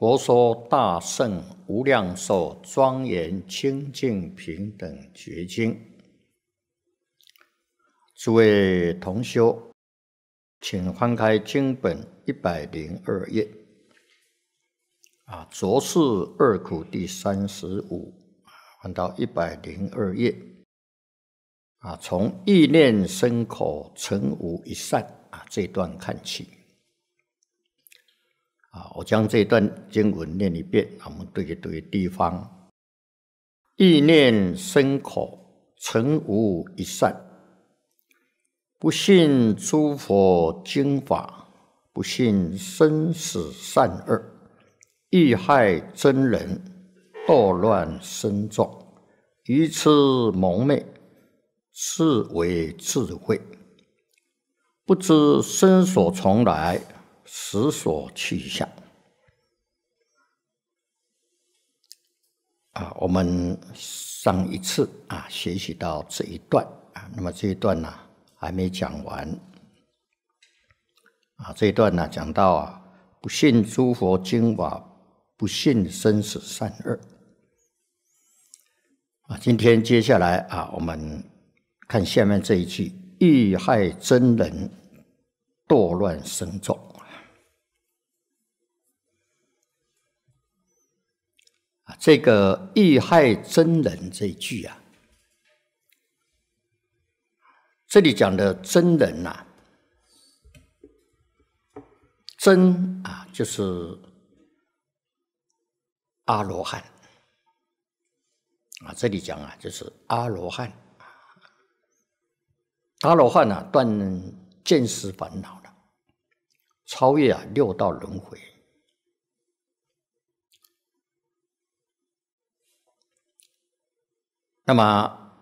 佛说大圣无量寿庄严清净平等觉经，诸位同修，请翻开经本一百零二页。啊，浊世二苦第三十五，翻到一百零二页。啊，从意念生口成无一善啊，这段看起。啊，我将这段经文念一遍，我们对一对地方。意念深可成无一善，不信诸佛经法，不信生死善恶，欲害真人，暴乱身状，愚痴蒙昧，是为智慧，不知生所从来。实所去向啊，我们上一次啊学习到这一段啊，那么这一段呢还没讲完啊，这一段呢讲到啊，不信诸佛经法，不信生死善恶啊，今天接下来啊，我们看下面这一句，欲害真人，堕乱神众。这个遇害真人这句啊，这里讲的真人呐，真啊就是阿罗汉啊，这里讲啊就是阿罗汉，阿罗汉呢，断见识烦恼了，超越啊六道轮回。那么，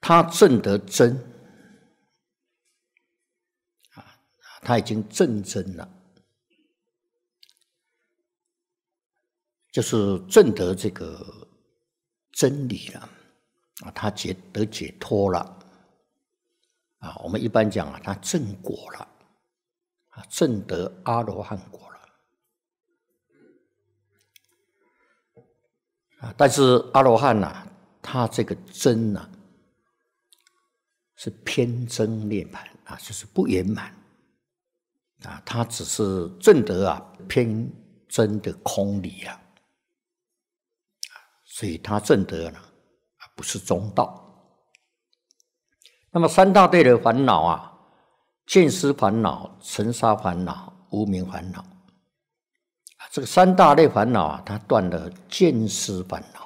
他证得真啊，他已经证真了，就是证得这个真理了啊，他解得解脱了啊。我们一般讲啊，他正果了啊，证得阿罗汉果。啊，但是阿罗汉呐，他这个真呐，是偏真涅盘啊，就是不圆满啊，他只是证得啊偏真的空理呀，所以他证得呢，不是中道。那么三大队的烦恼啊，见思烦恼、尘沙烦恼、无明烦恼。这个三大类烦恼啊，他断了见思烦恼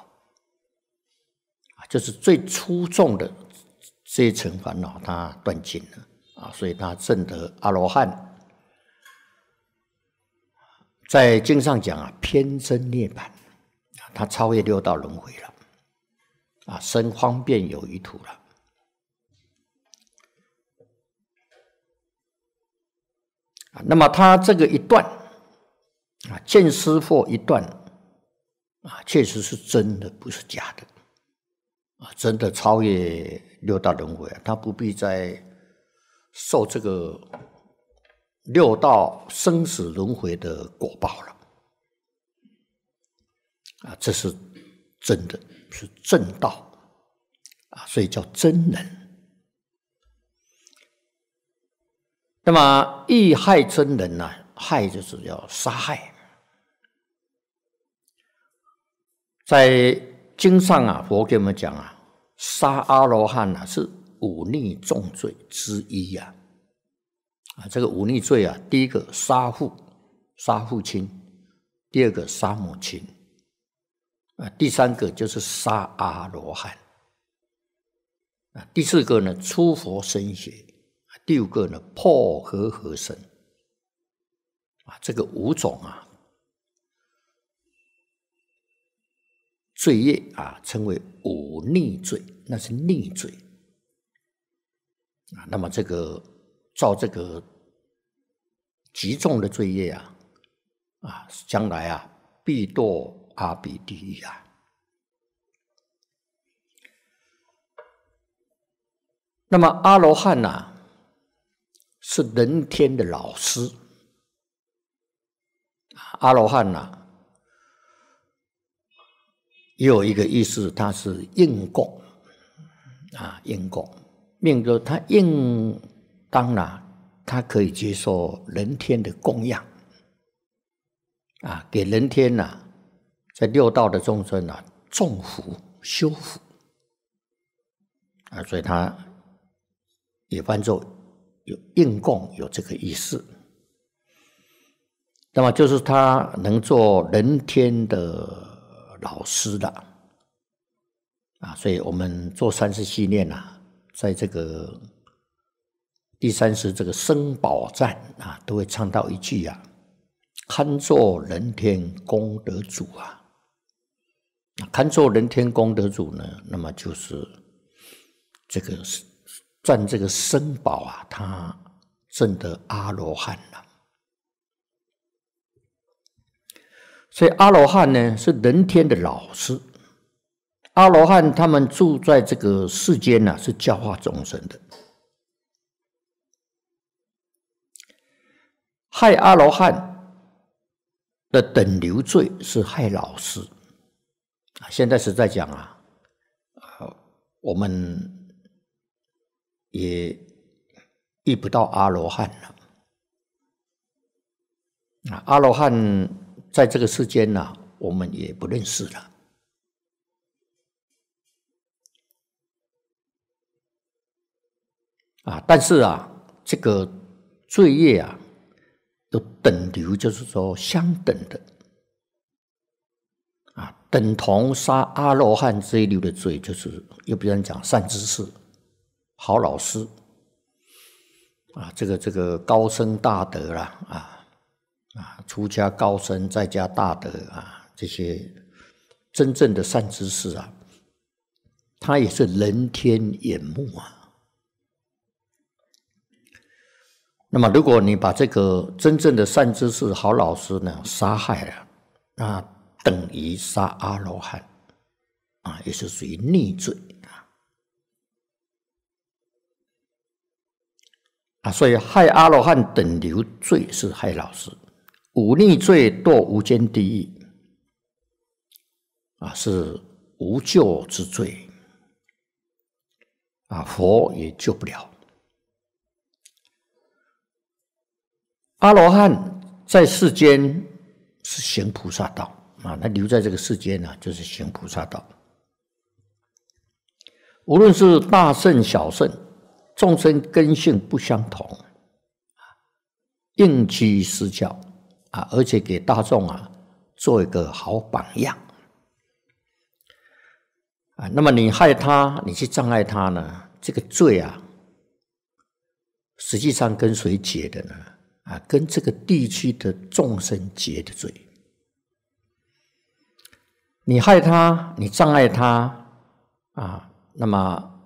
啊，就是最粗重的这一层烦恼，他断尽了啊，所以他证得阿罗汉。在经上讲啊，偏真涅盘，他超越六道轮回了啊，生方便有余土了那么他这个一断。啊，见师父一段，啊，确实是真的，不是假的，啊，真的超越六道轮回，他不必再受这个六道生死轮回的果报了，啊，这是真的是正道，啊，所以叫真人。那么遇害真人呢？害就是要杀害。在经上啊，佛给我们讲啊，杀阿罗汉呐是忤逆重罪之一呀。啊，这个忤逆罪啊，第一个杀父、杀父亲；第二个杀母亲；啊，第三个就是杀阿罗汉；啊，第四个呢，出佛身血；第五个呢，破和合身。啊，这个五种啊。罪业啊，称为忤逆罪，那是逆罪啊。那么这个造这个极重的罪业啊，啊，将来啊，必堕阿鼻地狱啊。那么阿罗汉呐，是人天的老师，阿罗汉呐。有一个意思，它是应供啊，应供，命格他应当然，他可以接受人天的供养啊，给人天呐，在六道的众生呐，重福修福啊，所以他也伴作有应供，有这个意思。那么就是他能做人天的。老师的啊，所以我们做三次训练呐，在这个第三世这个生宝赞啊，都会唱到一句啊：“堪作人天功德主啊！”堪作人天功德主呢，那么就是这个赚这个生宝啊，他证得阿罗汉。所以阿罗汉呢是人天的老师，阿罗汉他们住在这个世间呢，是教化众生的。害阿罗汉的等流罪是害老师。啊，现在是在讲啊，好，我们也遇不到阿罗汉了。啊，阿罗汉。在这个世间呢，我们也不认识了啊！但是啊，这个罪业啊，有等流，就是说相等的啊，等同杀阿罗汉这一流的罪，就是又不人讲善知识、好老师啊，这个这个高深大德啊，啊。啊，出家高僧，再加大德啊，这些真正的善知识啊，他也是人天眼目啊。那么，如果你把这个真正的善知识、好老师呢杀害了，那等于杀阿罗汉啊，也是属于逆罪啊。啊，所以害阿罗汉等流罪是害老师。忤逆罪堕无间地狱，啊，是无救之罪，啊，佛也救不了。阿罗汉在世间是行菩萨道，啊，他留在这个世间呢，就是行菩萨道。无论是大圣小圣，众生根性不相同，应机施教。啊，而且给大众啊做一个好榜样啊。那么你害他，你去障碍他呢？这个罪啊，实际上跟谁结的呢？啊，跟这个地区的众生结的罪。你害他，你障碍他啊，那么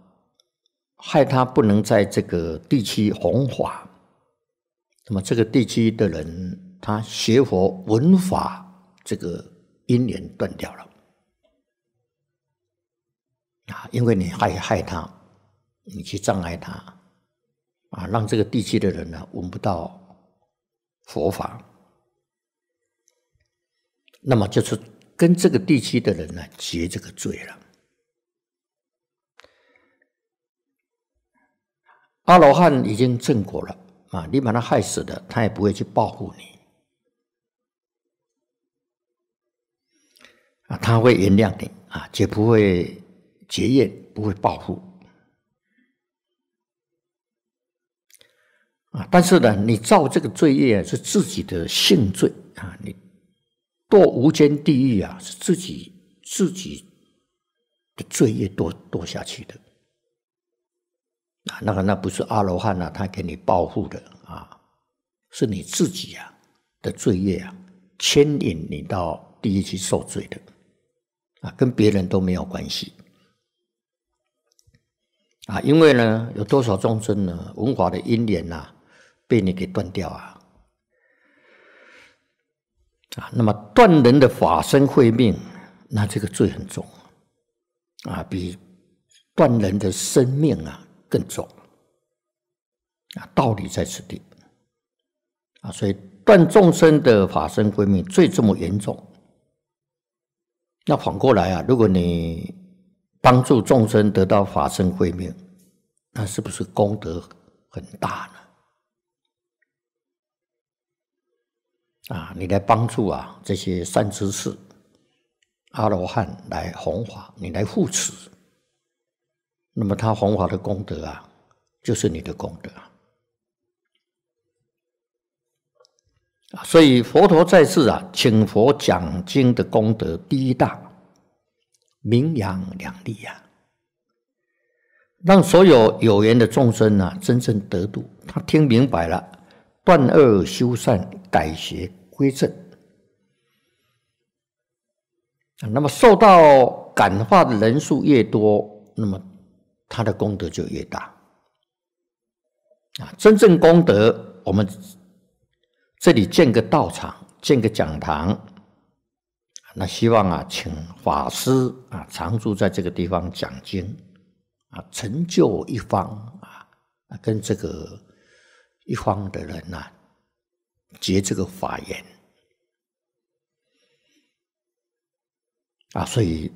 害他不能在这个地区弘法，那么这个地区的人。他学佛闻法，这个因缘断掉了啊！因为你害害他，你去障碍他啊，让这个地区的人呢闻不到佛法，那么就是跟这个地区的人呢结这个罪了。阿罗汉已经正果了啊！你把他害死了，他也不会去报复你。啊，他会原谅你啊，绝不会结业，不会报复。啊，但是呢，你造这个罪业是自己的性罪啊，你堕无间地狱啊，是自己自己的罪业堕堕下去的。啊，那个那不是阿罗汉啊，他给你报复的啊，是你自己呀的罪业啊，牵引你到地狱去受罪的。啊，跟别人都没有关系啊，因为呢，有多少众生呢？文华的姻缘呐，被你给断掉啊！啊，那么断人的法身慧命，那这个罪很重啊，比断人的生命啊更重啊，道理在此地啊，所以断众生的法身慧命罪这么严重。那反过来啊，如果你帮助众生得到法身慧命，那是不是功德很大呢？啊，你来帮助啊这些善知识、阿罗汉来弘法，你来护持，那么他弘法的功德啊，就是你的功德。啊，所以佛陀在世啊，请佛讲经的功德第一大，名扬两利呀，让所有有缘的众生呢，真正得度，他听明白了，断恶修善，改邪归正啊。那么受到感化的人数越多，那么他的功德就越大。啊，真正功德，我们。这里建个道场，建个讲堂，那希望啊，请法师啊常住在这个地方讲经，啊，成就一方啊，跟这个一方的人呐结这个法缘，啊，所以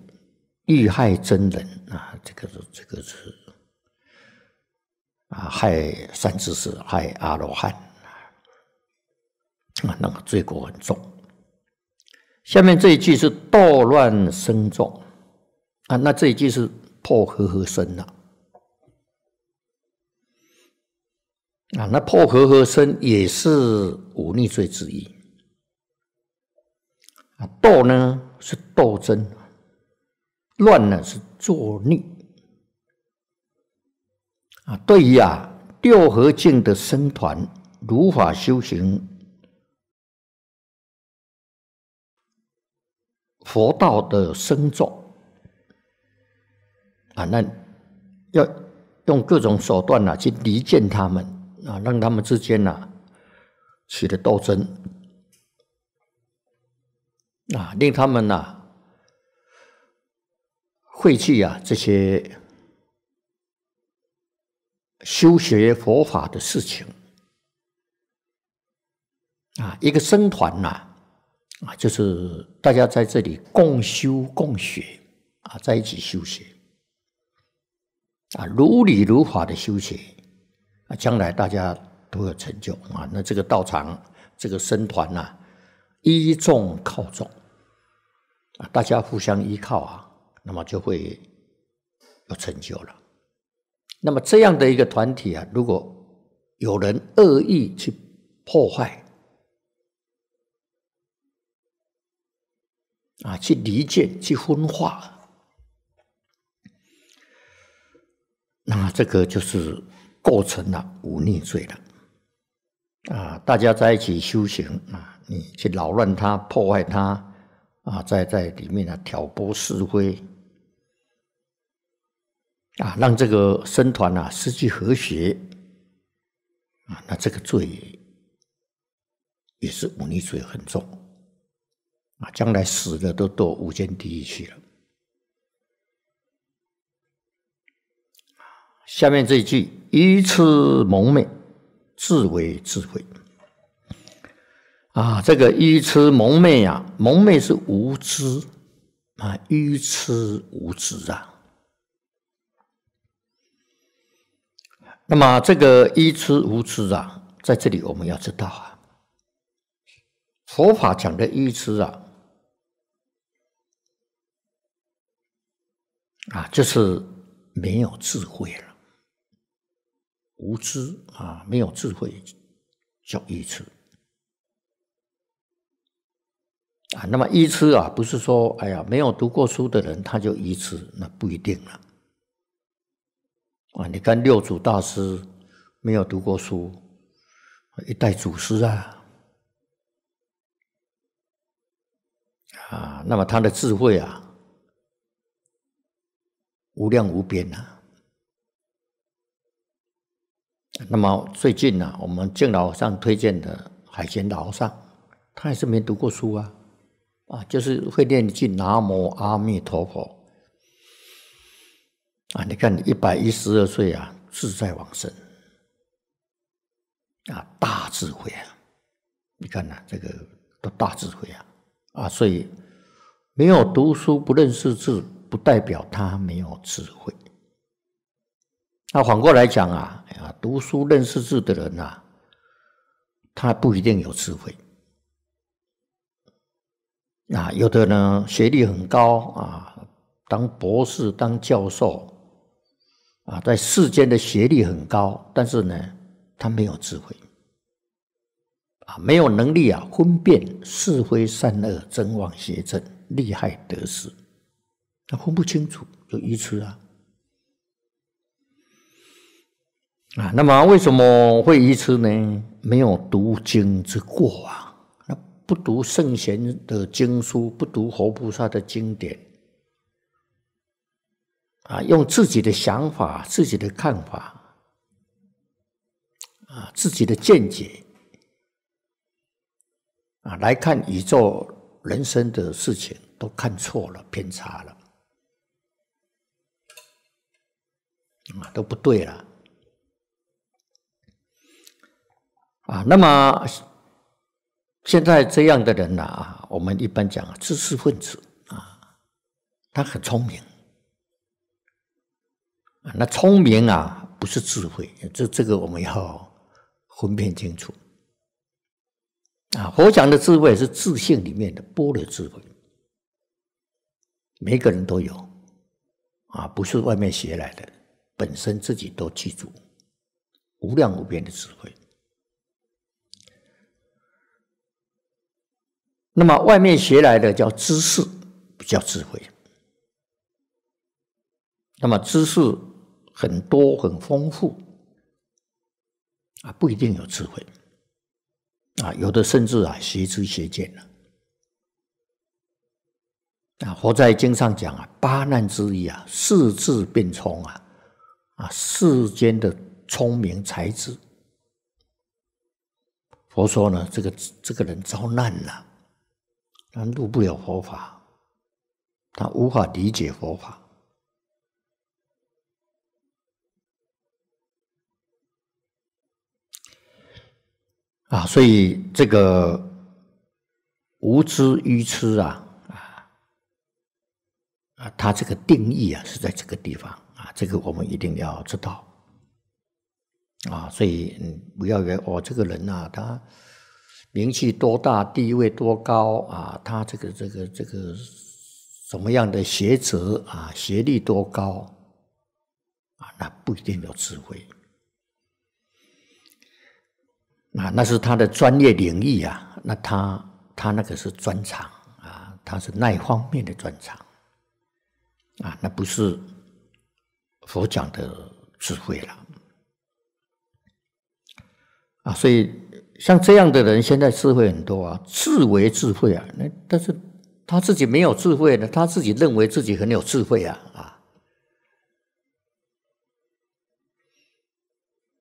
遇害真人啊，这个是这个是啊，害三知识，害阿罗汉。啊，那个罪过很重。下面这一句是“斗乱生众”，啊，那这一句是“破和合生”呐。啊，那“破和合生也是忤逆罪之一。啊，斗呢是斗争，乱呢是作逆。啊，对于啊六合境的僧团，如法修行。佛道的深重啊，那要用各种手段啊、去离间他们啊，让他们之间啊、起了斗争啊，令他们呐废弃啊这些修学佛法的事情啊，一个僧团呐。啊，就是大家在这里共修共学啊，在一起修学啊，如理如法的修学啊，将来大家都有成就啊。那这个道场，这个僧团呐，依众靠众啊，大家互相依靠啊，那么就会有成就了。那么这样的一个团体啊，如果有人恶意去破坏。啊，去离间，去分化，那这个就是构成了忤逆罪了。啊，大家在一起修行啊，你去扰乱他，破坏他，啊，在在里面呢挑拨是非，啊，让这个僧团呢失去和谐，啊，那这个罪也是忤逆罪很重。啊，将来死了都躲无间地狱去了。下面这一句，愚痴蒙昧，自为智慧。啊，这个愚痴蒙昧呀，蒙昧是无知，啊，愚痴无知啊。那么这个愚痴无知啊，在这里我们要知道啊，佛法讲的愚痴啊。啊，就是没有智慧了，无知啊，没有智慧就愚痴啊。那么愚痴啊，不是说哎呀，没有读过书的人他就愚痴，那不一定了。啊，你看六祖大师没有读过书，一代祖师啊，啊，那么他的智慧啊。无量无边呐。那么最近呢，我们敬老上推荐的海贤老上，他也是没读过书啊，啊，就是会念一句“南无阿弥陀佛”。啊，你看，一百一十二岁啊，自在往生，啊，大智慧啊！你看呐，这个都大智慧啊！啊，所以没有读书，不认识字。不代表他没有智慧。那反过来讲啊，啊，读书认识字的人呐，他不一定有智慧。啊，有的呢，学历很高啊，当博士，当教授，啊，在世间的学历很高，但是呢，他没有智慧，啊，没有能力啊，分辨是非善恶、真妄邪正、利害得失。分不清楚就愚痴啊！啊，那么为什么会愚痴呢？没有读经之过啊！那不读圣贤的经书，不读活菩萨的经典啊，用自己的想法、自己的看法啊、自己的见解啊来看宇宙、人生的事情，都看错了、偏差了。啊，都不对了。啊，那么现在这样的人呢？啊，我们一般讲知识分子啊，他很聪明啊。那聪明啊，不是智慧，这这个我们要分辨清楚。啊，佛讲的智慧是自信里面的波的智慧，每个人都有啊，不是外面学来的。本身自己都记住无量无边的智慧。那么外面学来的叫知识，不叫智慧。那么知识很多很丰富啊，不一定有智慧啊，有的甚至啊，学知学见了啊。佛在经上讲啊，八难之一啊，四智变聪啊。啊，世间的聪明才智，佛说呢，这个这个人遭难了，他入不了佛法，他无法理解佛法。啊，所以这个无知愚痴啊，啊啊，他这个定义啊，是在这个地方。啊，这个我们一定要知道啊！所以不要以为哦，这个人呐，他名气多大，地位多高啊，他这个这个这个什么样的学识啊，学历多高啊，那不一定有智慧。啊，那是他的专业领域啊，那他他那个是专长啊，他是那方面的专长啊，那不是。佛讲的智慧了啊，所以像这样的人，现在智慧很多啊，自为智慧啊。那但是他自己没有智慧呢，他自己认为自己很有智慧啊啊。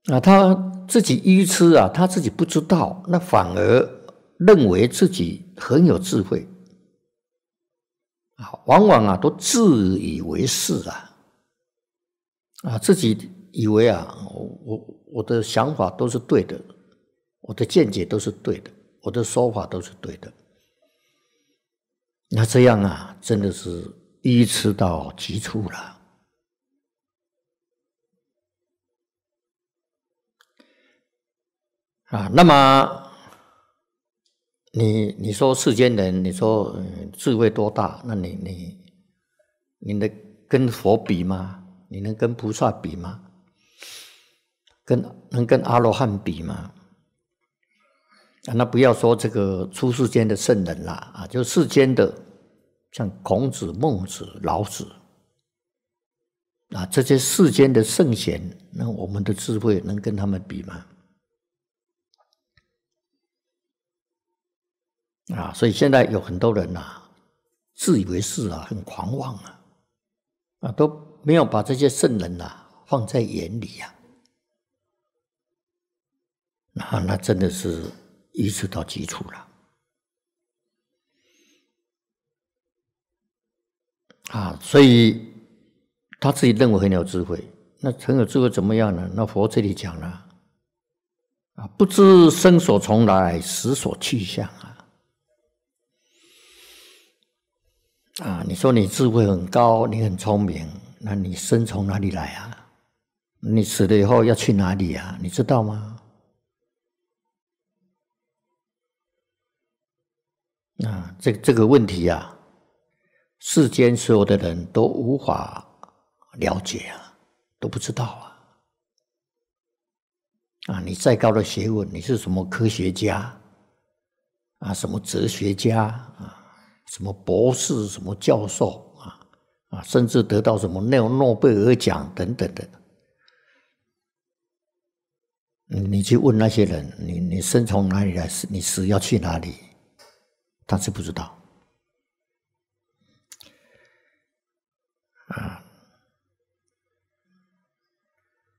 那他自己愚痴啊，他自己不知道，那反而认为自己很有智慧啊，往往啊都自以为是啊。啊，自己以为啊，我我我的想法都是对的，我的见解都是对的，我的说法都是对的。那这样啊，真的是愚痴到极处了啊！那么你你说世间人，你说嗯、智慧多大？那你你你的跟佛比吗？你能跟菩萨比吗？跟能跟阿罗汉比吗？啊，那不要说这个出世间的圣人啦，啊，就世间的像孔子、孟子、老子，啊，这些世间的圣贤，那我们的智慧能跟他们比吗？啊，所以现在有很多人呐，自以为是啊，很狂妄啊，啊，都。没有把这些圣人呐放在眼里呀，那那真的是愚直到极处了啊！所以他自己认为很有智慧，那很有智慧怎么样呢？那佛这里讲了啊，不知生所从来，死所去向啊！啊，你说你智慧很高，你很聪明。那你生从哪里来啊？你死了以后要去哪里啊？你知道吗？啊，这这个问题啊，世间所有的人都无法了解啊，都不知道啊。啊，你再高的学问，你是什么科学家？啊，什么哲学家？啊，什么博士？什么教授？啊，甚至得到什么诺诺贝尔奖等等的。你去问那些人，你你生从哪里来，死你死要去哪里，他是不知道。啊，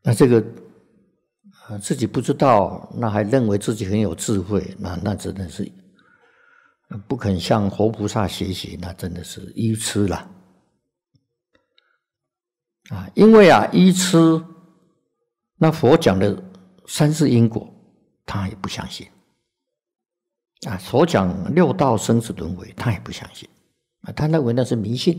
那这个啊自己不知道，那还认为自己很有智慧，那那真的是不肯向活菩萨学习，那真的是愚痴了。啊，因为啊，依吃那佛讲的三世因果，他也不相信啊；所讲六道生死轮回，他也不相信啊。他认为那是迷信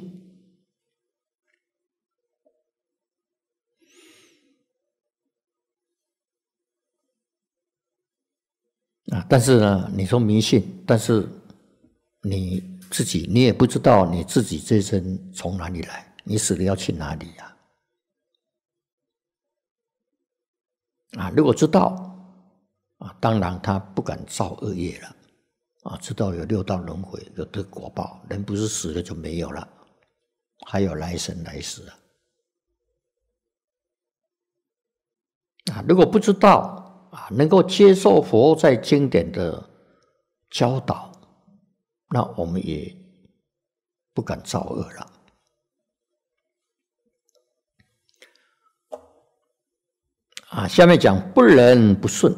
啊。但是呢，你说迷信，但是你自己，你也不知道你自己这身从哪里来，你死了要去哪里呀？啊，如果知道啊，当然他不敢造恶业了。啊，知道有六道轮回，有得果报，人不是死了就没有了，还有来生来世啊。啊，如果不知道啊，能够接受佛在经典的教导，那我们也不敢造恶了。啊，下面讲不仁不顺。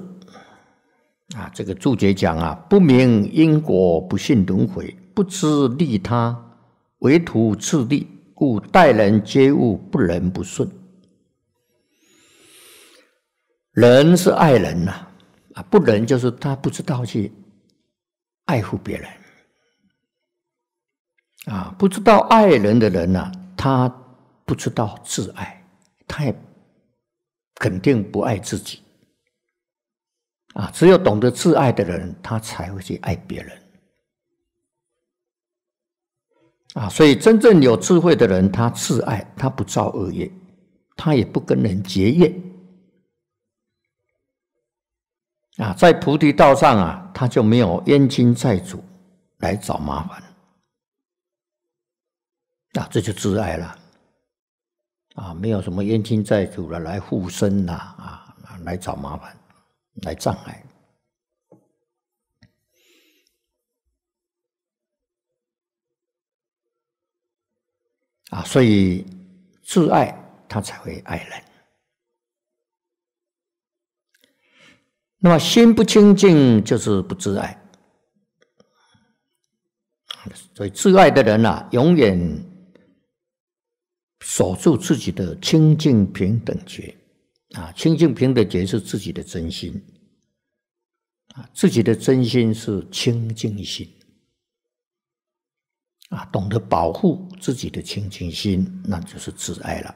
啊，这个注解讲啊，不明因果，不信轮回，不知利他，唯徒自利，故待人接物不仁不顺。仁是爱人呐，啊，不仁就是他不知道去爱护别人。啊，不知道爱人的人呐，他不知道自爱，他也。肯定不爱自己啊！只有懂得自爱的人，他才会去爱别人啊！所以，真正有智慧的人，他自爱，他不造恶业，他也不跟人结业啊！在菩提道上啊，他就没有冤亲债主来找麻烦啊！这就自爱了。啊，没有什么冤亲债主了，来护身呐，啊，来找麻烦，来障碍。啊，所以自爱他才会爱人。那么心不清净，就是不自爱。所以自爱的人呐，永远。守住自己的清净平等觉，啊，清净平等觉是自己的真心，啊，自己的真心是清净心，啊，懂得保护自己的清净心，那就是自爱了，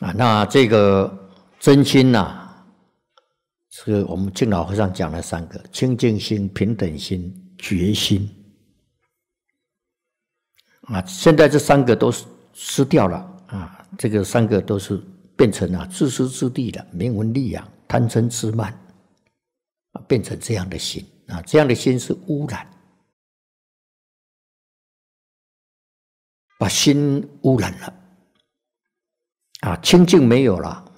啊，那这个真心呐，是我们敬老和尚讲的三个清净心、平等心、决心。啊，现在这三个都失掉了啊！这个三个都是变成了自私自利的，名闻利养、贪嗔痴慢啊，变成这样的心啊！这样的心是污染，把心污染了啊！清净没有了，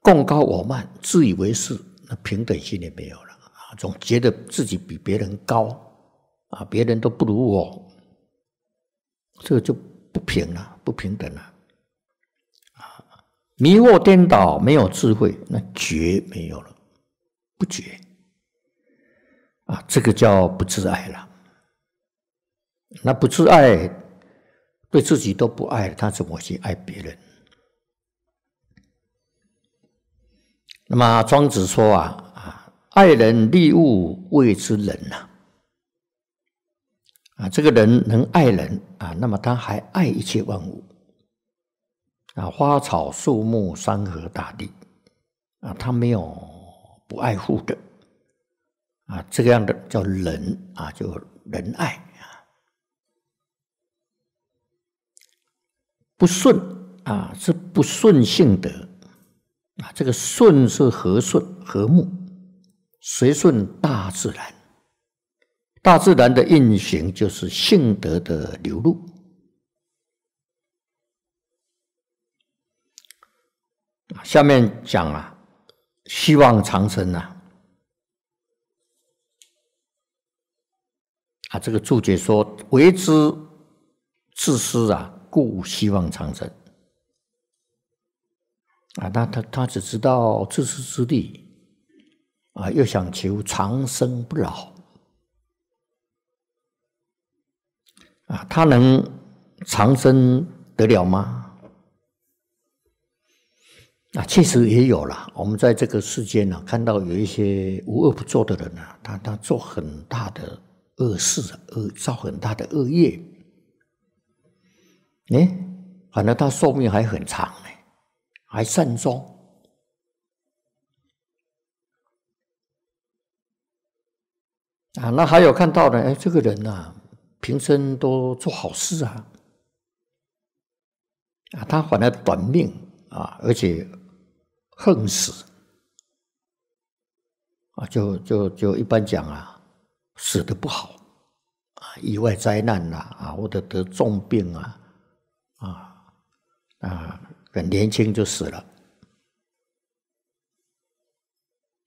共高我慢，自以为是。那平等心也没有了啊，总觉得自己比别人高，啊，别人都不如我，这个就不平了，不平等了，啊，迷惑颠倒，没有智慧，那觉没有了，不觉，啊，这个叫不自爱了，那不自爱，对自己都不爱，他怎么去爱别人？那么庄子说啊啊，爱人利物谓之仁呐，啊，这个人能爱人啊，那么他还爱一切万物啊，花草树木、山河大地啊，他没有不爱护的啊，这个样的叫仁啊，就仁爱啊，不顺啊，是不顺性的。啊，这个顺是和顺、和睦，随顺大自然，大自然的运行就是性德的流露。下面讲啊，希望长生呐。啊，这个注解说为之自私啊，故希望长生。啊，那他他只知道自私自利，啊，又想求长生不老，啊，他能长生得了吗？啊，确实也有了。我们在这个世间呢，看到有一些无恶不作的人啊，他他做很大的恶事，恶造很大的恶业，哎，反正他寿命还很长呢。还善终啊？那还有看到呢，哎，这个人啊，平生都做好事啊，啊，他反而短命啊，而且横死啊，就就就一般讲啊，死的不好啊，意外灾难呐，啊，或者得重病啊，啊啊。很年轻就死了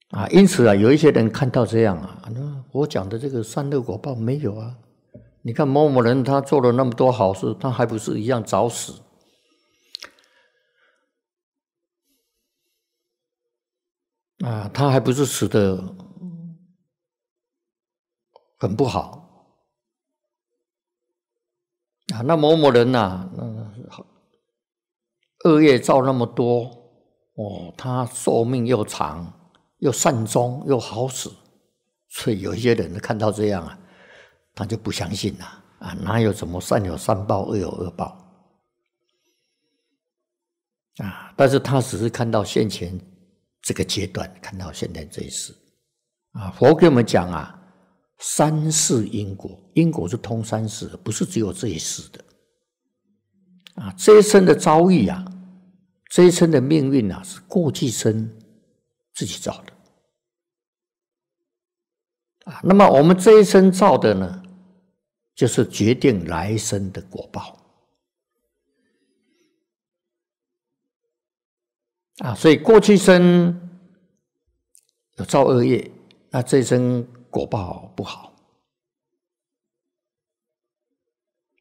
啊！因此啊，有一些人看到这样啊，那我讲的这个善恶果报没有啊？你看某某人他做了那么多好事，他还不是一样早死啊？他还不是死的很不好啊？那某某人呐，嗯。恶业造那么多，哦，他寿命又长，又善终，又好死，所以有一些人看到这样啊，他就不相信了。啊，哪有什么善有善报，恶有恶报，啊，但是他只是看到现前这个阶段，看到现在这一世，啊，佛给我们讲啊，三世因果，因果是通三世，不是只有这一世的。啊，这一生的遭遇啊，这一生的命运啊，是过去生自己造的。啊，那么我们这一生造的呢，就是决定来生的果报。啊，所以过去生有造恶业，那这一生果报不好。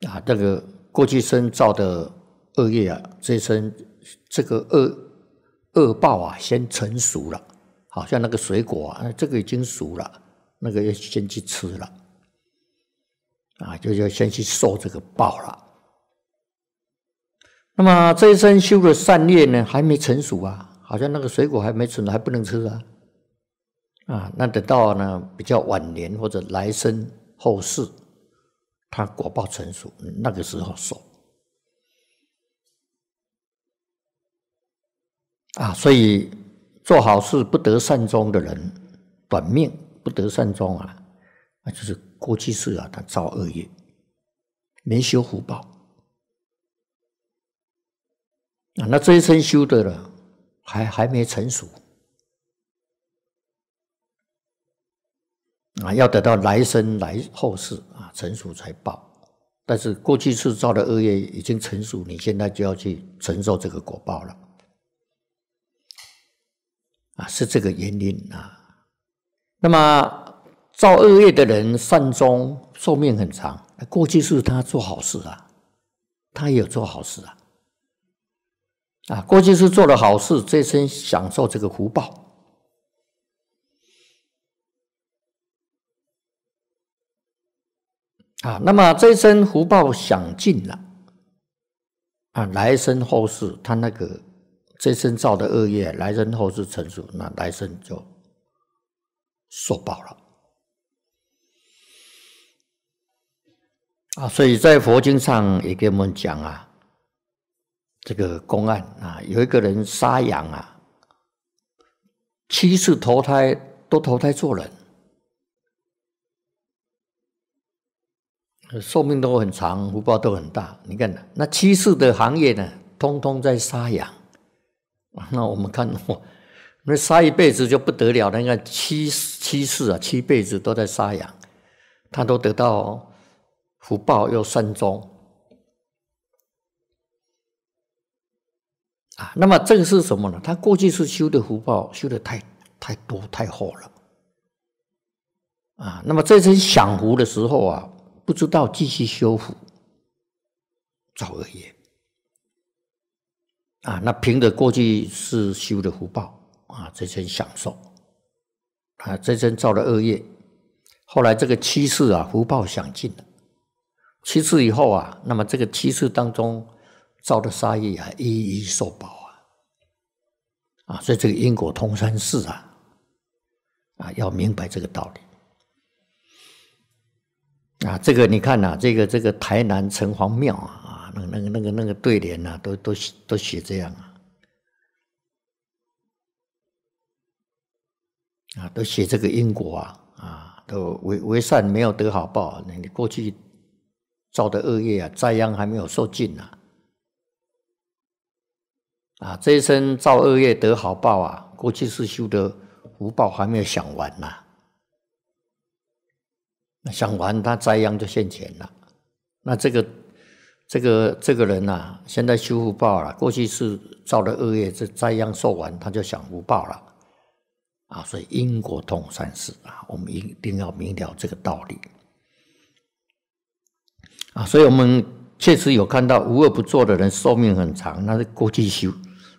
啊，这个。过去生造的恶业啊，这一生这个恶恶报啊，先成熟了，好像那个水果啊，这个已经熟了，那个要先去吃了，啊，就要先去受这个报了。那么这一生修的善业呢，还没成熟啊，好像那个水果还没熟，还不能吃啊，啊，那等到呢比较晚年或者来生后世。他果报成熟，那个时候熟啊，所以做好事不得善终的人，短命不得善终啊，那就是过去世啊，他造恶业，没修福报啊。那这一生修的了，还还没成熟。啊，要等到来生来后世啊，成熟才报。但是过去制造的恶业已经成熟，你现在就要去承受这个果报了。啊，是这个原因啊。那么造恶业的人善终，寿命很长。过去是他做好事啊，他也有做好事啊。啊，过去是做了好事，这生享受这个福报。啊，那么这一生福报享尽了，啊，来生后世他那个这一生造的恶业，来生后世成熟，那来生就受报了。啊，所以在佛经上也给我们讲啊，这个公案啊，有一个人杀羊啊，七次投胎都投胎做人。寿命都很长，福报都很大。你看，那七世的行业呢，通通在杀羊。那我们看，那杀一辈子就不得了那个七七世啊，七辈子都在杀羊，他都得到福报又善终。啊，那么这个是什么呢？他过去是修的福报，修的太太多太厚了。啊，那么这次享福的时候啊。不知道继续修复造恶业啊！那凭着过去是修的福报啊，这真享受啊！这真造了恶业，后来这个七世啊，福报享尽了。七世以后啊，那么这个七世当中造的杀业啊，一一受报啊！啊，所以这个因果通三世啊，啊，要明白这个道理。啊，这个你看呐，这个这个台南城隍庙啊，啊，那那个那个那个对联呐，都都写都写这样啊，啊，都写这个因果啊，啊，都为为善没有得好报，那你过去造的恶业啊，灾殃还没有受尽呐，啊，这一生造恶业得好报啊，过去是修的福报还没有享完呐。想完他灾殃就现前了。那这个这个这个人呐，现在修福报了。过去是造了恶业，这灾殃受完，他就享福报了啊！所以因果同三世啊，我们一定要明了这个道理啊！所以我们确实有看到无恶不作的人寿命很长，那是过去修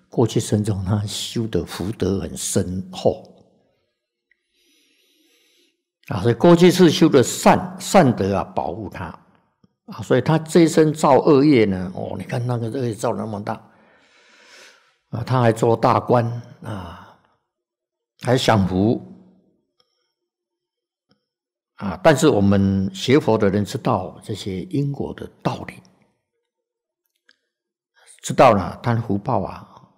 过去生中他修的福德很深厚。啊，所以过去是修的善善德啊，保护他啊，所以他这一生造恶业呢，哦，你看那个恶业造那么大啊，他还做大官啊，还享福啊，但是我们学佛的人知道这些因果的道理，知道了，他的福报啊，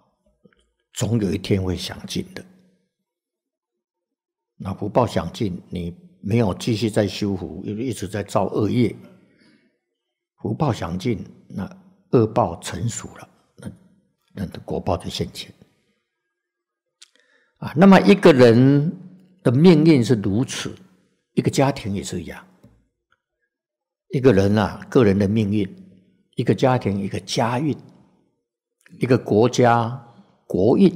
总有一天会享尽的，那福报享尽，你。没有继续在修福，一一直在造恶业，福报享尽，那恶报成熟了，那那国报就现前啊。那么一个人的命运是如此，一个家庭也是一样。一个人啊，个人的命运；一个家庭，一个家运；一个国家，国运；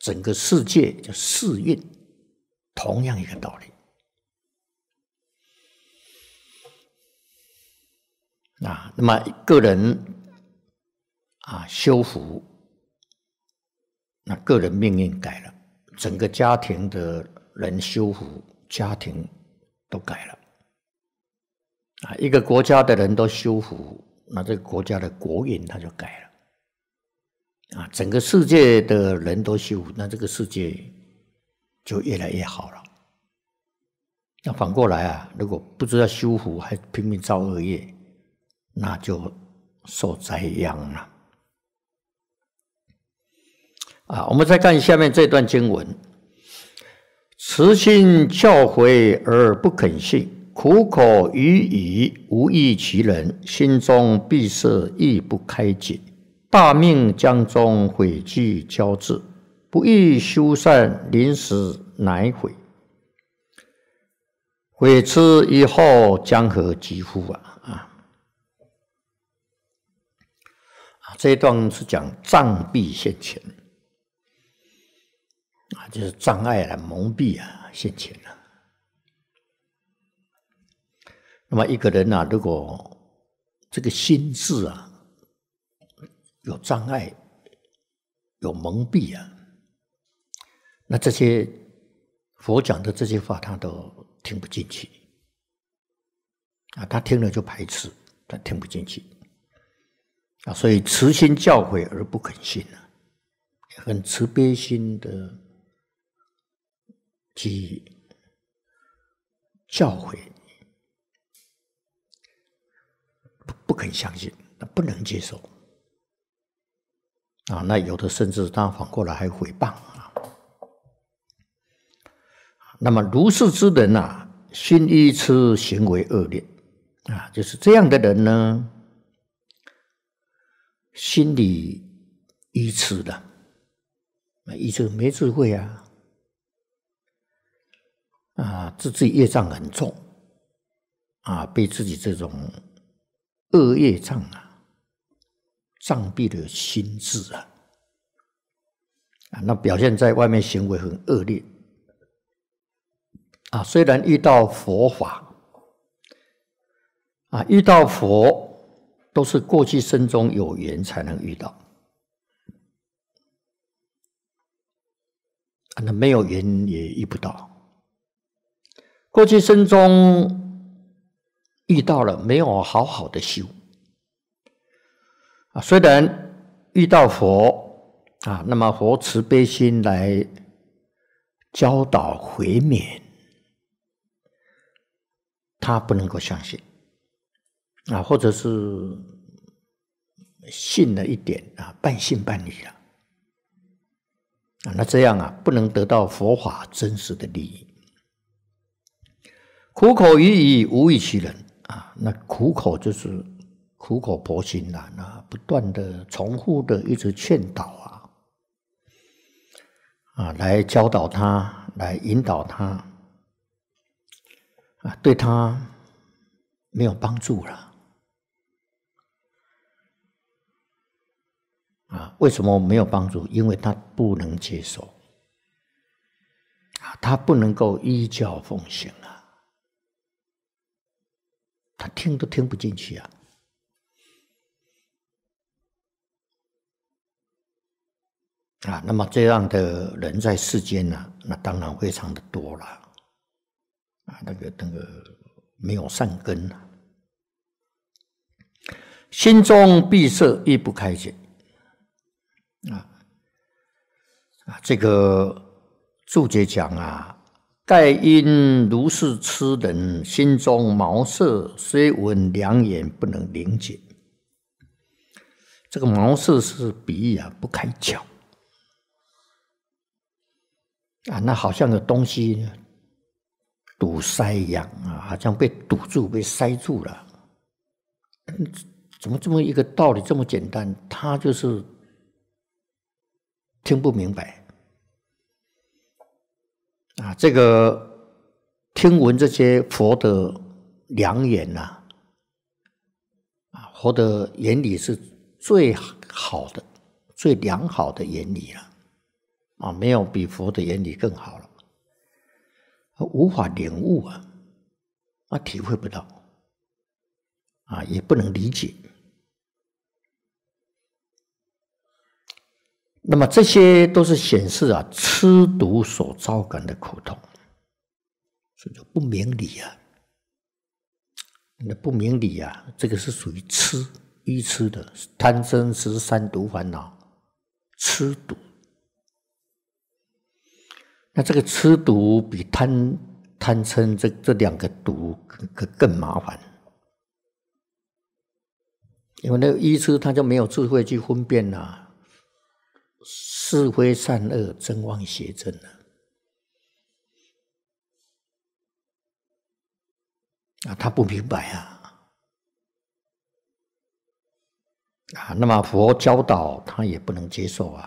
整个世界叫世运，同样一个道理。啊，那么个人啊，修复，那个人命运改了，整个家庭的人修复，家庭都改了，啊，一个国家的人都修复，那这个国家的国运他就改了，啊，整个世界的人都修复，那这个世界就越来越好了。那反过来啊，如果不知道修复，还拼命造恶业。那就受灾殃了啊！我们再看下面这段经文：慈心教诲而不肯信，苦口谕以无益其人，心中必是亦不开解。大命将终，悔惧交至，不欲修善，临时难悔。悔之以后，江河几乎啊啊！这一段是讲障蔽现前啊，就是障碍了、蒙蔽啊，现前了。那么一个人呢，如果这个心智啊有障碍、有蒙蔽啊，那这些佛讲的这些话，他都听不进去啊。他听了就排斥，他听不进去。啊，所以慈心教诲而不肯信啊，很慈悲心的，去教诲不不肯相信，他不能接受。啊，那有的甚至，他反过来还诽谤啊。那么如是之人啊，心一痴，行为恶劣啊，就是这样的人呢。心理愚痴的，那愚痴没智慧啊，啊，自己业障很重，啊，被自己这种恶业障啊障蔽的心智啊，啊，那表现在外面行为很恶劣，啊，虽然遇到佛法，啊，遇到佛。都是过去生中有缘才能遇到，那没有缘也遇不到。过去生中遇到了，没有好好的修啊，虽然遇到佛啊，那么佛慈悲心来教导回免，他不能够相信。啊，或者是信了一点啊，半信半疑啊，啊，那这样啊，不能得到佛法真实的利益。苦口谕以无以其人啊，那苦口就是苦口婆心啦，那不断的重复的一直劝导啊，啊，来教导他，来引导他啊，对他没有帮助了。啊，为什么没有帮助？因为他不能接受，啊，他不能够依教奉行啊，他听都听不进去啊，啊，那么这样的人在世间呢，那当然非常的多了，啊，那个那个没有善根啊，心中闭塞，亦不开解。这个注解讲啊，盖因如是痴人心中毛塞，虽闻良言不能灵解。这个毛塞是比喻啊，不开窍啊，那好像有东西堵塞一样啊，好像被堵住、被塞住了。怎么这么一个道理这么简单？他就是听不明白。这个听闻这些佛的良言呐，啊，佛的原理是最好的、最良好的原理啊，啊，没有比佛的原理更好了。无法领悟啊，啊，体会不到，啊，也不能理解。那么这些都是显示啊，吃毒所招感的苦痛，所以就不明理呀。那不明理呀，这个是属于吃愚痴的贪嗔痴三毒烦恼，吃毒。那这个吃毒比贪贪嗔这这两个毒更更麻烦，因为那个愚痴他就没有智慧去分辨呐。是非善恶，真妄邪正呢？啊，他不明白啊！啊，那么佛教导他也不能接受啊，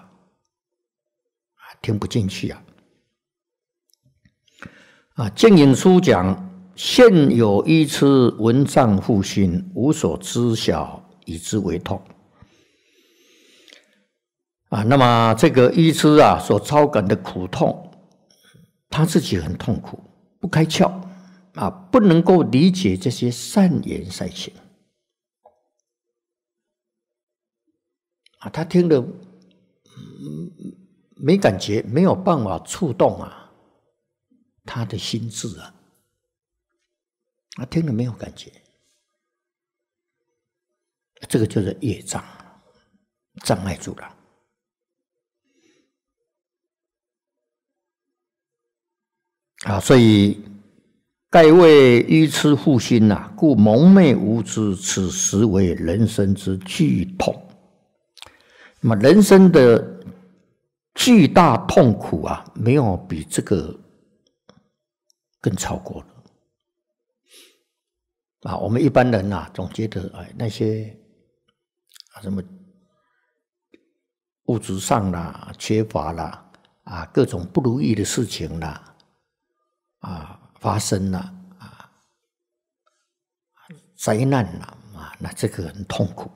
啊，听不进去啊！啊，净影书讲：现有一痴文障复兴，无所知晓，以之为痛。啊，那么这个医师啊，所超感的苦痛，他自己很痛苦，不开窍啊，不能够理解这些善言善行啊，他听了没感觉，没有办法触动啊他的心智啊，他听了没有感觉，这个就是业障障碍住了。啊，所以盖为愚痴负心呐，故蒙昧无知，此时为人生之巨痛。那么，人生的巨大痛苦啊，没有比这个更超过了。啊，我们一般人呐，总觉得哎那些啊，什么物质上啦，缺乏啦，啊，各种不如意的事情啦。啊，发生了啊，灾难了啊，那这个很痛苦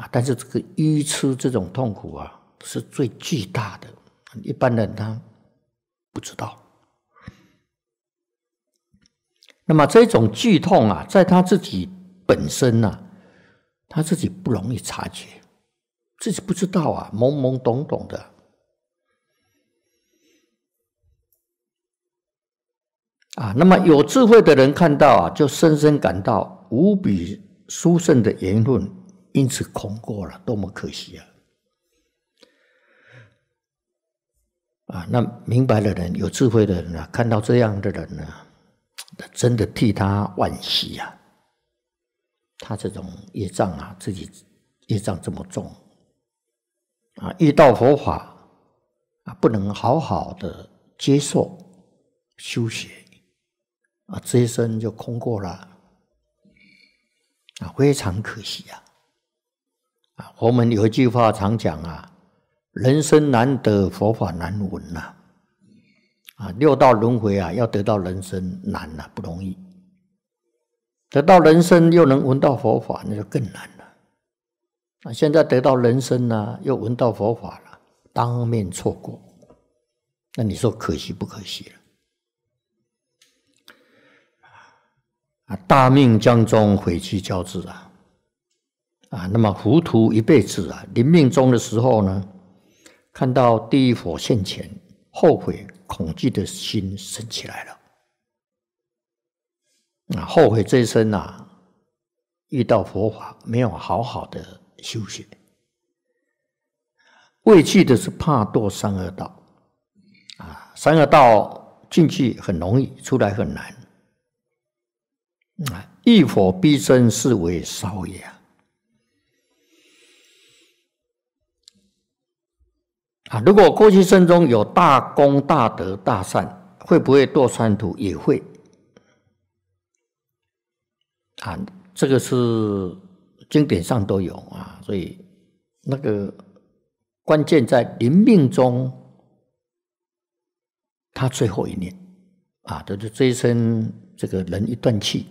啊，但是这个愚痴这种痛苦啊，是最巨大的。一般人他不知道，那么这种剧痛啊，在他自己本身呢，他自己不容易察觉，自己不知道啊，懵懵懂懂的。啊，那么有智慧的人看到啊，就深深感到无比殊胜的言论，因此空过了，多么可惜啊！啊，那明白的人、有智慧的人啊，看到这样的人呢，真的替他惋惜呀。他这种业障啊，自己业障这么重，啊，遇到佛法啊，不能好好的接受修行。啊，这一生就空过了，啊，非常可惜啊！啊，佛门有一句话常讲啊，人生难得佛法难闻呐，啊，六道轮回啊，要得到人生难呐，不容易；得到人生又能闻到佛法，那就更难了。啊，现在得到人生呢，又闻到佛法了，当面错过，那你说可惜不可惜了？啊，大命将终，悔气交织啊！啊，那么糊涂一辈子啊！临命终的时候呢，看到地狱火现前，后悔恐惧的心升起来了。啊，后悔这一生啊，遇到佛法没有好好的修行，畏惧的是怕堕三恶道啊，三恶道进去很容易，出来很难。啊！欲火必生是为烧也啊！如果过去生中有大功、大德、大善，会不会堕三途？也会啊！这个是经典上都有啊，所以那个关键在临命中，他最后一念啊，就是这一生这个人一断气。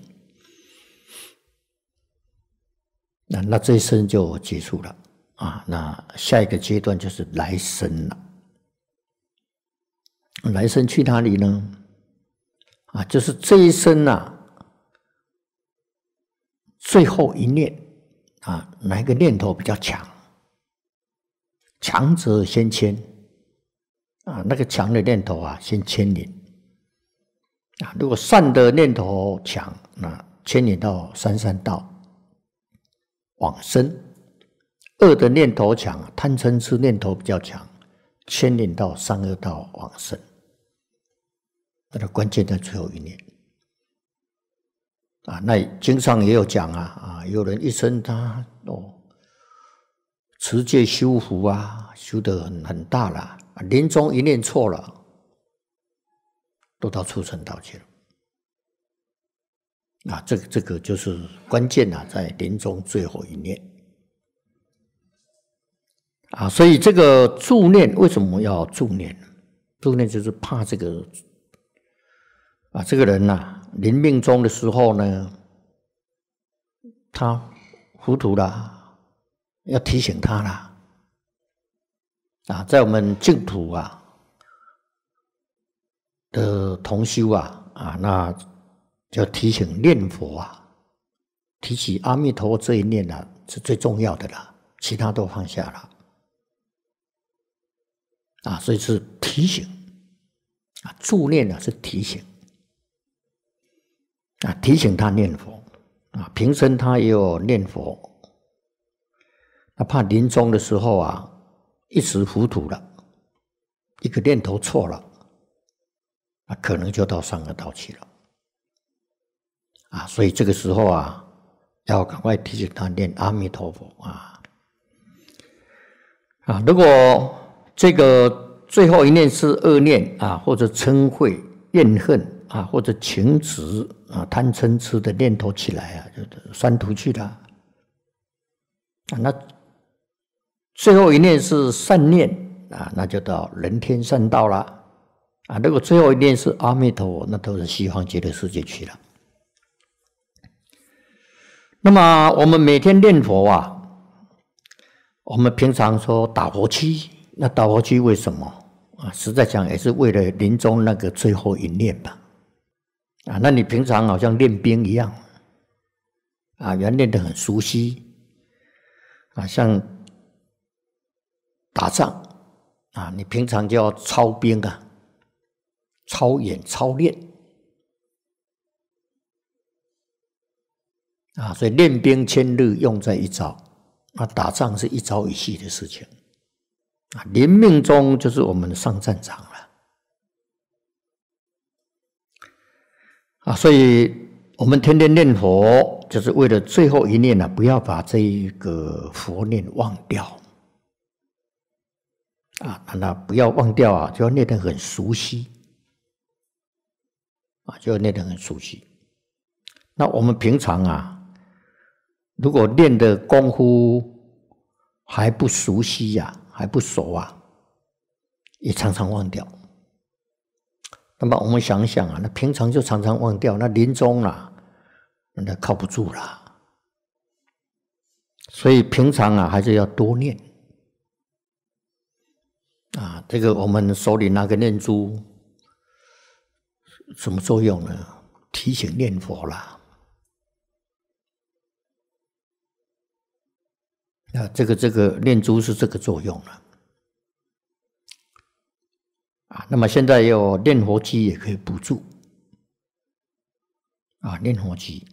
那那这一生就结束了啊！那下一个阶段就是来生了。来生去哪里呢？啊，就是这一生啊，最后一念啊，哪一个念头比较强？强者先牵啊，那个强的念头啊，先牵引啊。如果善的念头强，那牵引到三善道。往生，恶的念头强，贪嗔痴念头比较强，牵连到三恶道往生。那个关键在最后一念啊！那经上也有讲啊啊！有人一生他哦，持戒修福啊，修得很很大了，临终一念错了，都到畜生道去了。啊，这个这个就是关键啊，在临终最后一念啊，所以这个助念为什么要助念？助念就是怕这个啊，这个人呐临命终的时候呢，他糊涂了，要提醒他了啊，在我们净土啊的同修啊啊那。就提醒念佛啊！提起阿弥陀佛这一念呢，是最重要的了，其他都放下了啊。所以是提醒啊，助念呢是提醒啊，提醒他念佛啊。平生他也有念佛，他怕临终的时候啊，一时糊涂了，一个念头错了，那可能就到上个道去了。啊，所以这个时候啊，要赶快提醒他念阿弥陀佛啊！啊，如果这个最后一念是恶念啊，或者嗔恚、怨恨啊，或者情执啊、贪嗔痴的念头起来啊，就删除去了。啊，那最后一念是善念啊，那就到人天善道了。啊，如果最后一念是阿弥陀，佛，那都是西方极乐世界去了。那么我们每天念佛啊，我们平常说打佛七，那打佛七为什么啊？实在讲也是为了临终那个最后一念吧。啊，那你平常好像练兵一样，啊，原练得很熟悉，啊，像打仗啊，你平常就要操兵啊，操演操练。啊，所以练兵千日，用在一朝，啊，打仗是一朝一夕的事情。啊，临命中就是我们上战场了。啊，所以我们天天念佛，就是为了最后一念啊，不要把这一个佛念忘掉。啊，那不要忘掉啊，就要念得很熟悉。啊，就要念得很熟悉。那我们平常啊。如果练的功夫还不熟悉呀，还不熟啊，也常常忘掉。那么我们想想啊，那平常就常常忘掉，那临终了，那靠不住了。所以平常啊，还是要多念啊。这个我们手里拿个念珠，什么作用呢？提醒念佛了。啊，这个这个念珠是这个作用了啊。那么现在有念佛机也可以补助啊，念佛机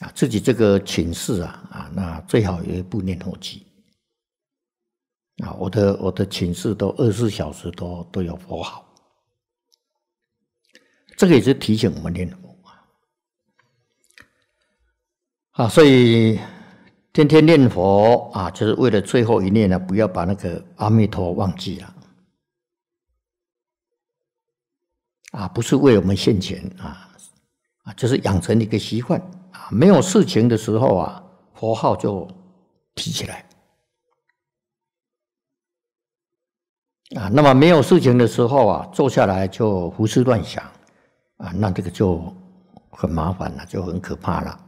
啊，自己这个寝室啊啊，那最好有一部念佛机啊。我的我的寝室都二十四小时都都有佛号，这个也是提醒我们念佛啊。啊，所以。天天念佛啊，就是为了最后一念呢，不要把那个阿弥陀忘记了啊！不是为我们现钱啊，啊，就是养成一个习惯啊。没有事情的时候啊，佛号就提起来啊。那么没有事情的时候啊，坐下来就胡思乱想啊，那这个就很麻烦了，就很可怕了。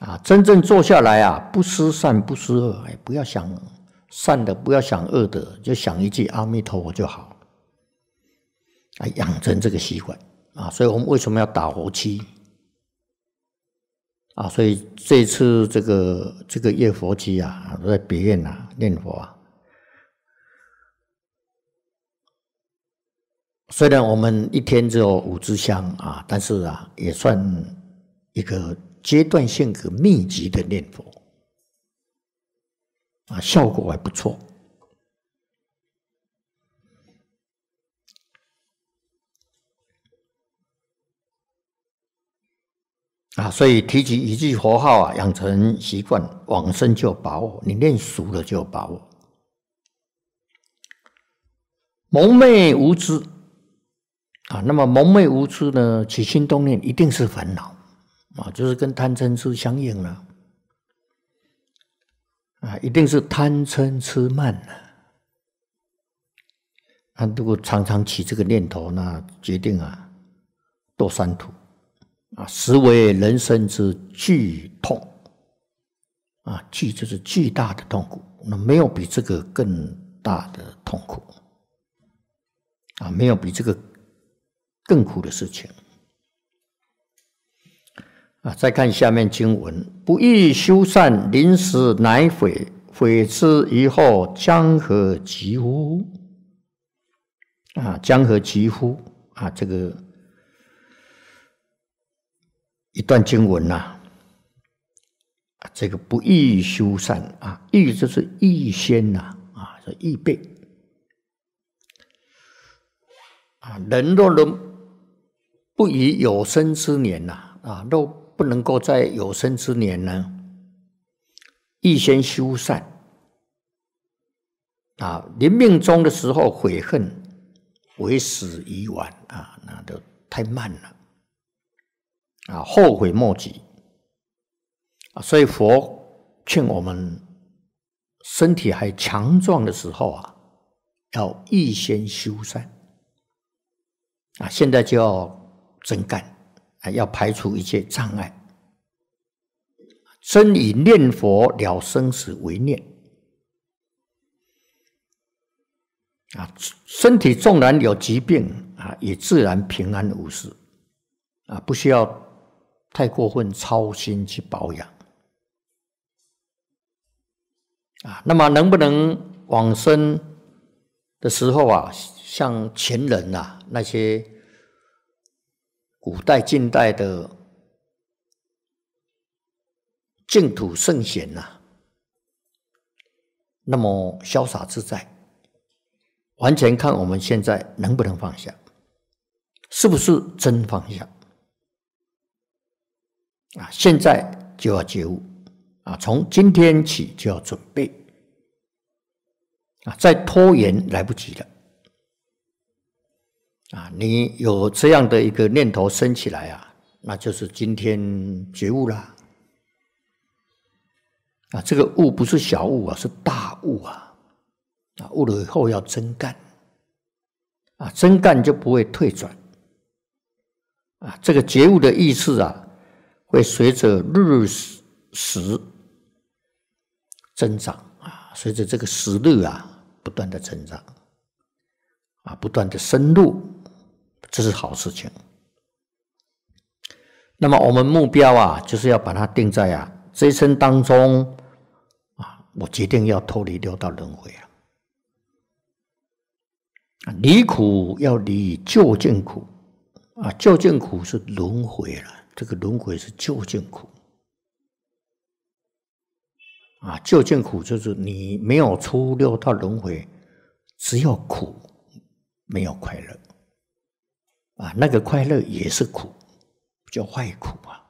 啊，真正坐下来啊，不思善，不思恶，哎，不要想善的，不要想恶的，就想一句阿弥陀佛就好，来养成这个习惯啊。所以我们为什么要打佛七？啊，所以这次这个这个念佛七啊，在别院呐念佛。啊。虽然我们一天只有五支香啊，但是啊，也算一个。阶段性格密集的念佛，啊，效果还不错。啊，所以提起一句佛号啊，养成习惯，往生就把握。你念熟了就有把握。蒙昧无知，啊，那么蒙昧无知呢，起心动念一定是烦恼。啊，就是跟贪嗔痴相应了啊，一定是贪嗔痴慢了。他如果常常起这个念头，那决定啊，堕三途啊，实为人生之巨痛啊，巨就是巨大的痛苦，那没有比这个更大的痛苦啊，没有比这个更苦的事情。啊，再看下面经文，不易修善，临时乃悔，悔之以后，江河疾乎？啊，江河疾乎？啊，这个一段经文呐，啊，这个不易修善啊，易就是易先呐，啊，说易备啊，人若能不以有生之年呐，啊，若不能够在有生之年呢，预先修善啊！临命终的时候悔恨，为时已晚啊！那都太慢了啊，后悔莫及啊！所以佛劝我们身体还强壮的时候啊，要预先修善啊，现在就要真干。啊，要排除一切障碍，真以念佛了生死为念啊！身体纵然有疾病啊，也自然平安无事啊，不需要太过分操心去保养啊。那么，能不能往生的时候啊，像前人啊那些？古代、近代的净土圣贤呐，那么潇洒自在，完全看我们现在能不能放下，是不是真放下？啊，现在就要觉悟，啊，从今天起就要准备，啊，再拖延来不及了。啊，你有这样的一个念头升起来啊，那就是今天觉悟了。啊，这个悟不是小悟啊，是大悟啊。啊，悟了以后要真干。啊，真干就不会退转。啊，这个觉悟的意识啊，会随着日日时增长啊，随着这个时日啊，不断的增长，啊，不断的深入。这是好事情。那么我们目标啊，就是要把它定在啊，这一生当中，啊，我决定要脱离六道轮回啊，离苦要离就近苦啊，就近苦是轮回了，这个轮回是就近苦。啊，就近苦就是你没有出六道轮回，只有苦，没有快乐。啊，那个快乐也是苦，叫坏苦啊！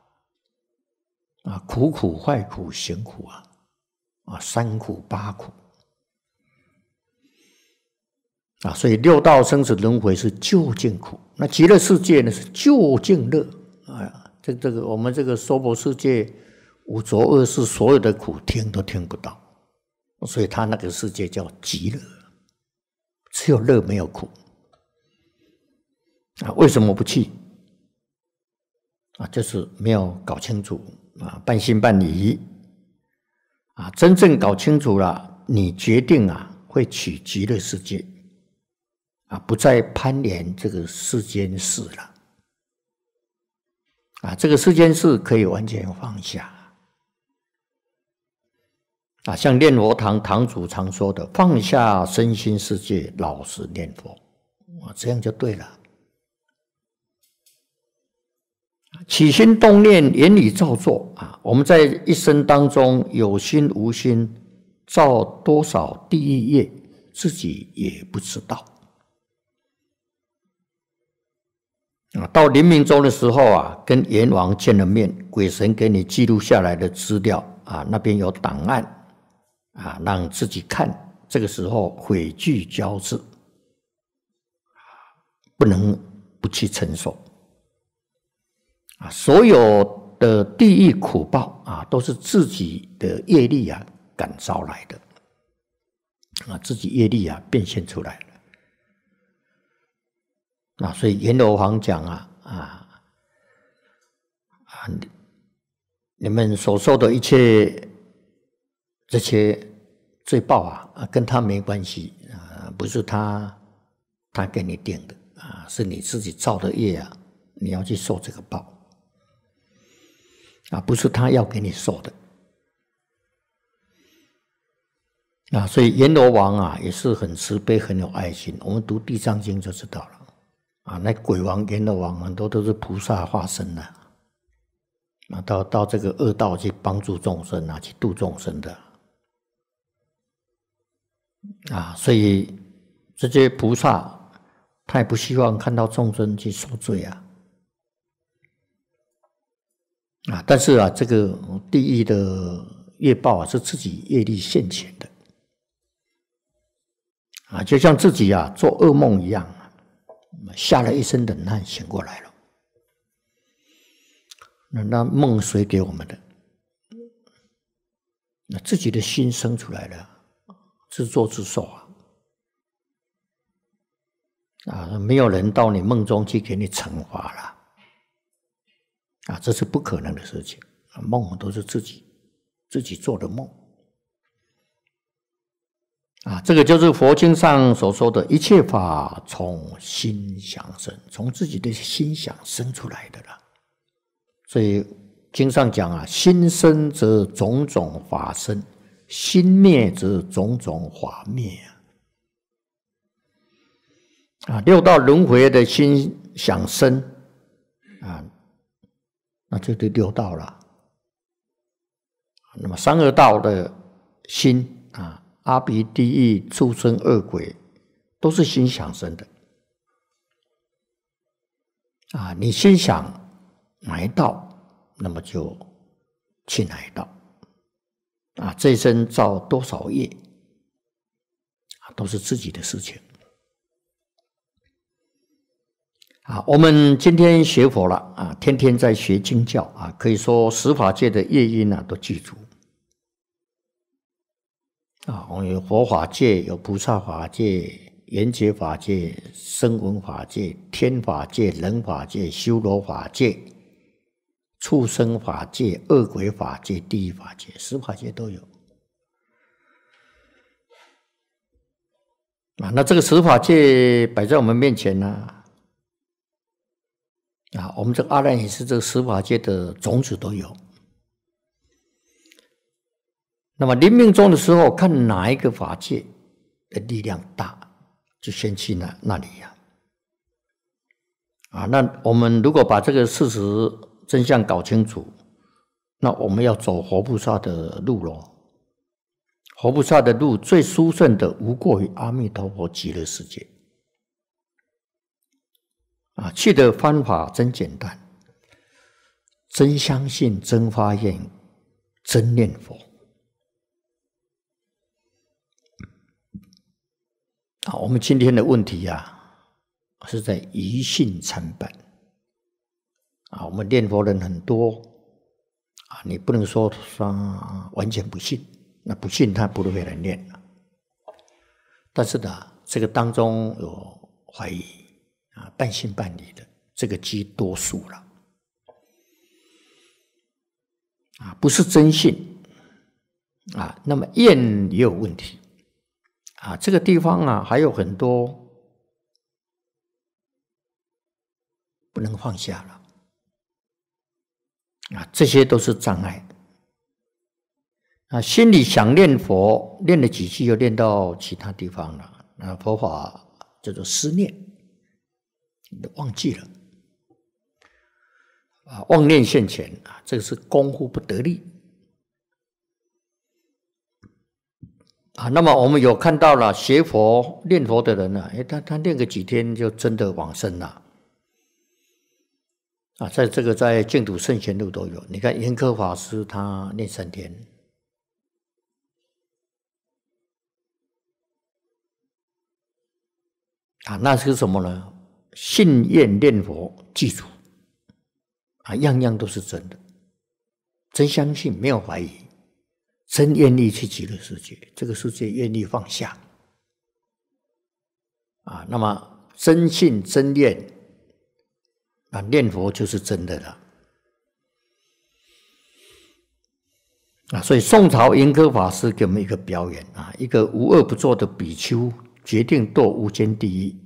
啊，苦苦、坏苦、行苦啊！啊，三苦、八苦啊！所以六道生死轮回是究竟苦，那极乐世界呢是究竟乐啊！这这个我们这个娑婆世界五浊恶世所有的苦听都听不到，所以他那个世界叫极乐，只有乐没有苦。啊，为什么不去？啊，就是没有搞清楚啊，半信半疑。啊，真正搞清楚了，你决定啊，会取极乐世界，啊，不再攀连这个世间事了。啊，这个世间事可以完全放下。啊，像念佛堂堂主常说的，放下身心世界，老实念佛，啊，这样就对了。起心动念，言里造作啊！我们在一生当中有心无心造多少地狱业，自己也不知道啊。到临命终的时候啊，跟阎王见了面，鬼神给你记录下来的资料啊，那边有档案啊，让自己看。这个时候悔惧交织，不能不去承受。所有的地狱苦报啊，都是自己的业力啊感召来的啊，自己业力啊变现出来的。那所以阎罗王讲啊啊啊，你们所受的一切这些罪报啊啊，跟他没关系啊，不是他他给你定的啊，是你自己造的业啊，你要去受这个报。啊，不是他要给你受的，啊，所以阎罗王啊也是很慈悲、很有爱心。我们读《地藏经》就知道了，啊，那鬼王、阎罗王很多都是菩萨化身的，啊，到到这个恶道去帮助众生啊，去度众生的，啊，所以这些菩萨他也不希望看到众生去受罪啊。啊，但是啊，这个地狱的业报啊，是自己业力现前的，啊，就像自己啊做噩梦一样啊，吓了一身冷汗，醒过来了。那那梦谁给我们的？那自己的心生出来的，自作自受啊！啊，没有人到你梦中去给你惩罚了。啊，这是不可能的事情。梦都是自己自己做的梦。啊，这个就是佛经上所说的一切法从心想生，从自己的心想生出来的了。所以经上讲啊，心生则种种法生，心灭则种种法灭。啊，六道轮回的心想生，啊。那就得六道了。那么三恶道的心啊，阿鼻地狱、畜生、恶鬼，都是心想生的。啊，你心想哪一道，那么就去哪一道。啊，这一生造多少业，啊，都是自己的事情。啊，我们今天学佛了啊，天天在学经教啊，可以说十法界的业因呢都记住啊。我们有佛法界，有菩萨法界，缘觉法界，声闻法界，天法界，人法界，修罗法界，畜生法界，恶鬼法界，地狱法界，十法界都有啊。那这个十法界摆在我们面前呢？啊，我们这个阿赖耶识这个十法界的种子都有。那么临命终的时候，看哪一个法界的力量大，就先去那那里呀。啊，那我们如果把这个事实真相搞清楚，那我们要走活菩萨的路喽。活菩萨的路最殊胜的，无过于阿弥陀佛极乐世界。啊，去的方法真简单，真相信，真发愿，真念佛。啊，我们今天的问题呀，是在疑信参半。啊，我们念佛人很多，啊，你不能说他完全不信，那不信他不会来念。但是呢，这个当中有怀疑。啊，半信半疑的，这个机多数了，啊，不是真信，啊，那么厌也有问题，啊，这个地方啊还有很多不能放下了，啊，这些都是障碍，啊，心里想念佛，念了几句又念到其他地方了，啊，佛法叫做思念。忘记了啊！妄念现前啊，这个是功夫不得力啊。那么我们有看到了学佛、念佛的人呢？哎，他他念个几天就真的往生了啊！在这个在净土圣贤录都有，你看严珂法师他念三天啊，那是什么呢？信愿念佛，记住啊，样样都是真的，真相信，没有怀疑，真愿意去极乐世界，这个世界愿意放下啊。那么真信真念啊，念佛就是真的了啊。所以宋朝英科法师给我们一个表演啊，一个无恶不作的比丘决定堕无间地狱。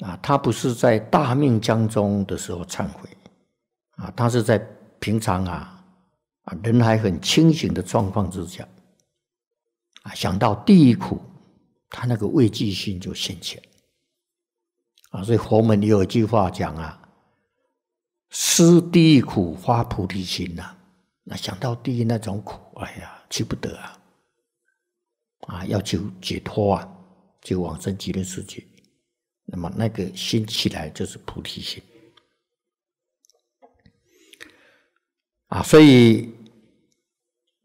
啊，他不是在大命将终的时候忏悔，啊，他是在平常啊，啊，人还很清醒的状况之下，啊，想到地狱苦，他那个畏惧心就现前，啊，所以佛门有一句话讲啊，思地狱苦发菩提心呐，那想到地狱那种苦，哎呀，去不得啊，啊，要求解脱啊，求往生极乐世界。那么那个心起来就是菩提心，啊，所以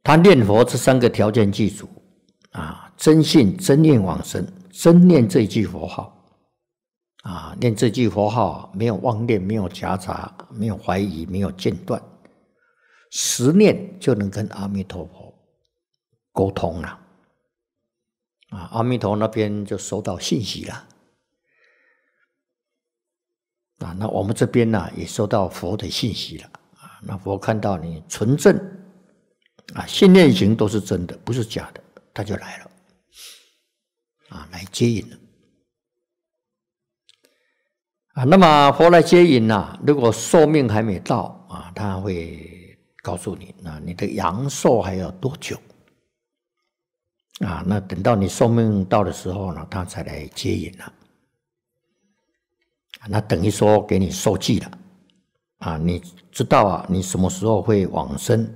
他念佛这三个条件记住啊，真信真念往生，真念这句佛号，啊，念这句佛号没有妄念，没有夹杂，没有怀疑，没有间断，十念就能跟阿弥陀佛沟通了，啊，阿弥陀那边就收到信息了。啊，那我们这边呢也收到佛的信息了啊。那佛看到你纯正啊，信念行都是真的，不是假的，他就来了啊，来接引了啊。那么佛来接引呢，如果寿命还没到啊，他会告诉你，那你的阳寿还要多久啊？那等到你寿命到的时候呢，他才来接引啊。那等于说给你受记了，啊，你知道啊，你什么时候会往生？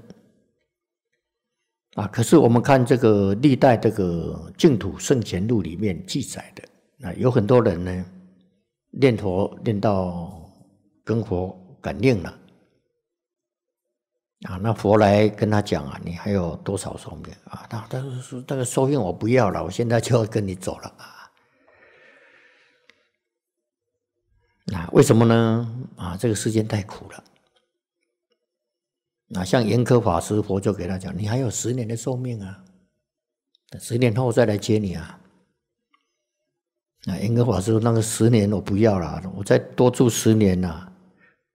啊，可是我们看这个历代这个净土圣贤录里面记载的，那有很多人呢，念佛念到跟佛感应了，啊，那佛来跟他讲啊，你还有多少寿命啊？他他说这个寿命我不要了，我现在就要跟你走了啊。啊，为什么呢？啊，这个世间太苦了。那像严苛法师，佛就给他讲：“你还有十年的寿命啊，等十年后再来接你啊。”那严苛法师说：“那个十年我不要了，我再多住十年啊！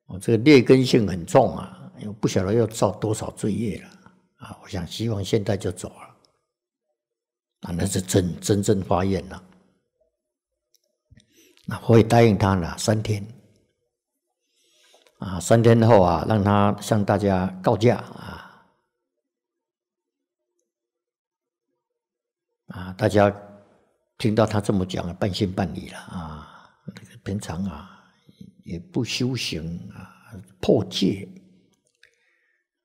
我这个劣根性很重啊，又不晓得要造多少罪业了啊！我想希望现在就走了。”啊，那是真真正发愿了。”我也答应他呢，三天啊，三天后啊，让他向大家告假啊啊！大家听到他这么讲啊，半信半疑了啊。平常啊，也不修行啊，破戒。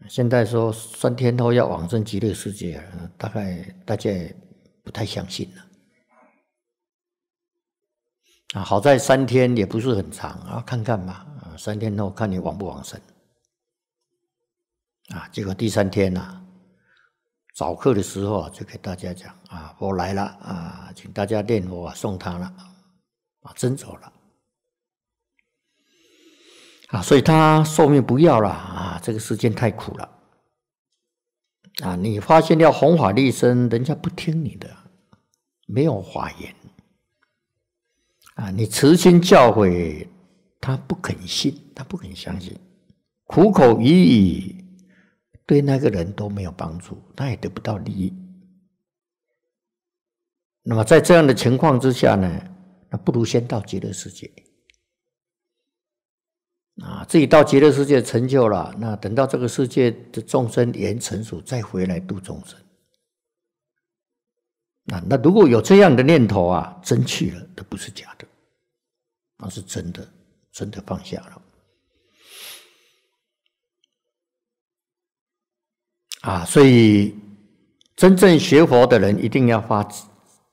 现在说三天后要往生极乐世界，大概大家也不太相信了。啊，好在三天也不是很长啊，看看吧，啊，三天后看你往不往生，啊，结果第三天呐，早课的时候啊，就给大家讲啊，我来了啊，请大家念佛送他了，啊，真走了，啊，所以他寿命不要了啊，这个时间太苦了，啊，你发现要弘法利生，人家不听你的，没有法言。啊，你慈心教诲，他不肯信，他不肯相信，苦口婆心，对那个人都没有帮助，他也得不到利益。那么在这样的情况之下呢，那不如先到极乐世界。啊，自己到极乐世界成就了，那等到这个世界的众生缘成熟，再回来度众生。那那如果有这样的念头啊，真去了都不是假的，那是真的，真的放下了啊。所以真正学佛的人一定要发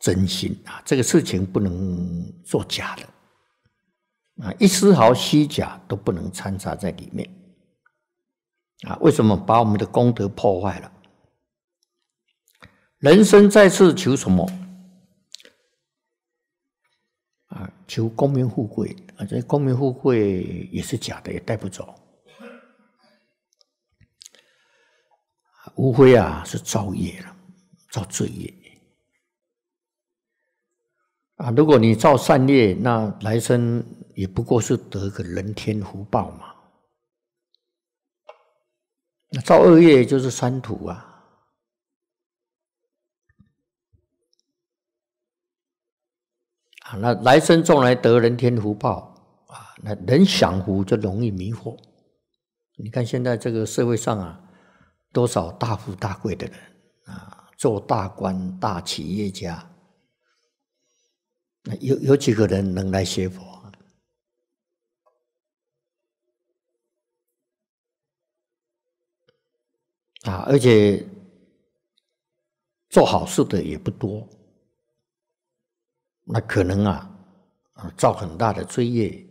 真心啊，这个事情不能做假的啊，一丝毫虚假都不能掺杂在里面啊。为什么把我们的功德破坏了？人生在世，求什么？啊，求功名富贵啊！这功名富贵也是假的，也带不走。无非啊，是造业了，造罪业。啊，如果你造善业，那来生也不过是得个人天福报嘛。那造恶业，就是三土啊。那来生种来得人天福报啊！那人享福就容易迷惑。你看现在这个社会上啊，多少大富大贵的人啊，做大官、大企业家，那有有几个人能来学佛啊，而且做好事的也不多。那可能啊，啊造很大的罪业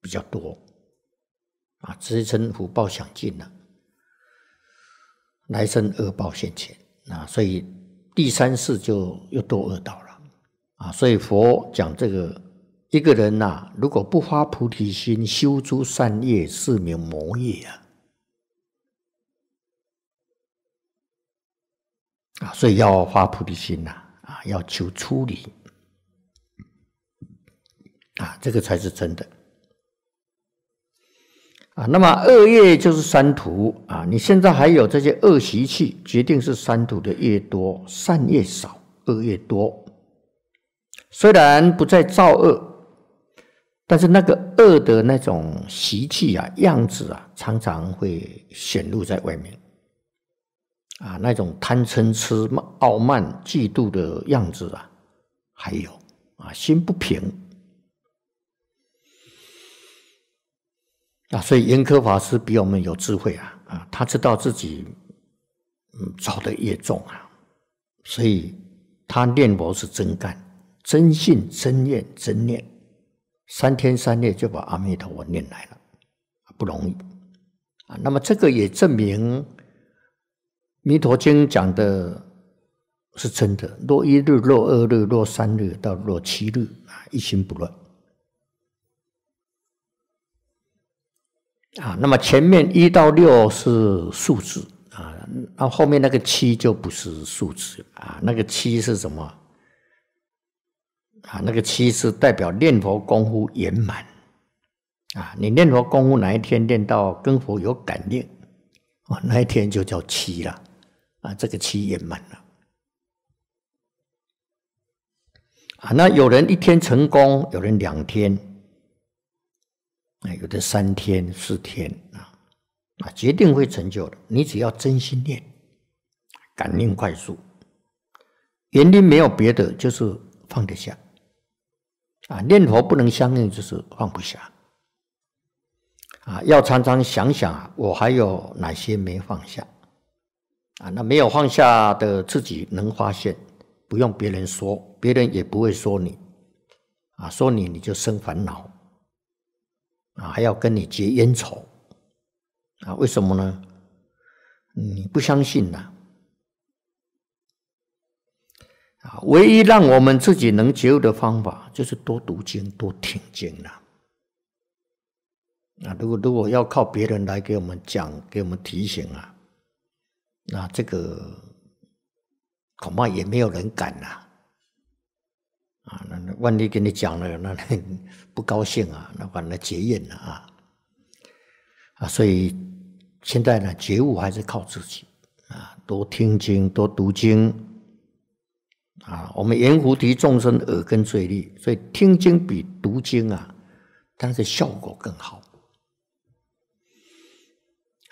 比较多，啊，慈生福报享尽了，来生恶报现前啊，所以第三世就又堕恶道了啊，所以佛讲这个一个人呐，如果不发菩提心，修诸善业是名魔业啊，啊，所以要发菩提心呐，啊，要求出离。啊，这个才是真的啊！那么恶业就是三途啊！你现在还有这些恶习气，决定是三途的越多，善越少，恶越多。虽然不再造恶，但是那个恶的那种习气啊、样子啊，常常会显露在外面。啊，那种贪嗔痴、傲慢、嫉妒的样子啊，还有啊，心不平。所以严科法师比我们有智慧啊，啊，他知道自己，嗯，造的越重啊，所以他念佛是真干，真信真念真念，三天三夜就把阿弥陀佛念来了，不容易啊。那么这个也证明《弥陀经》讲的是真的，若一日、若二日、若三日到若七日啊，一心不乱。啊，那么前面一到六是数字啊，那后面那个七就不是数字啊，那个七是什么？啊，那个七是代表念佛功夫圆满啊。你念佛功夫哪一天念到跟佛有感应，啊，那一天就叫七了啊，这个七圆满了。啊，那有人一天成功，有人两天。有的三天四天啊啊，决定会成就的。你只要真心念，感应快速。原因没有别的，就是放得下啊。念佛不能相应，就是放不下啊。要常常想想啊，我还有哪些没放下啊？那没有放下的自己能发现，不用别人说，别人也不会说你啊。说你你就生烦恼。啊，还要跟你结冤仇，啊？为什么呢？你不相信呐？啊，唯一让我们自己能觉悟的方法，就是多读经、多听经了。那如果如果要靠别人来给我们讲、给我们提醒啊，那这个恐怕也没有人敢呐。啊，那那万一给你讲了，那那。不高兴啊，那反而结怨了啊！啊，所以现在呢，觉悟还是靠自己啊，多听经，多读经啊。我们言菩提众生耳根最利，所以听经比读经啊，但是效果更好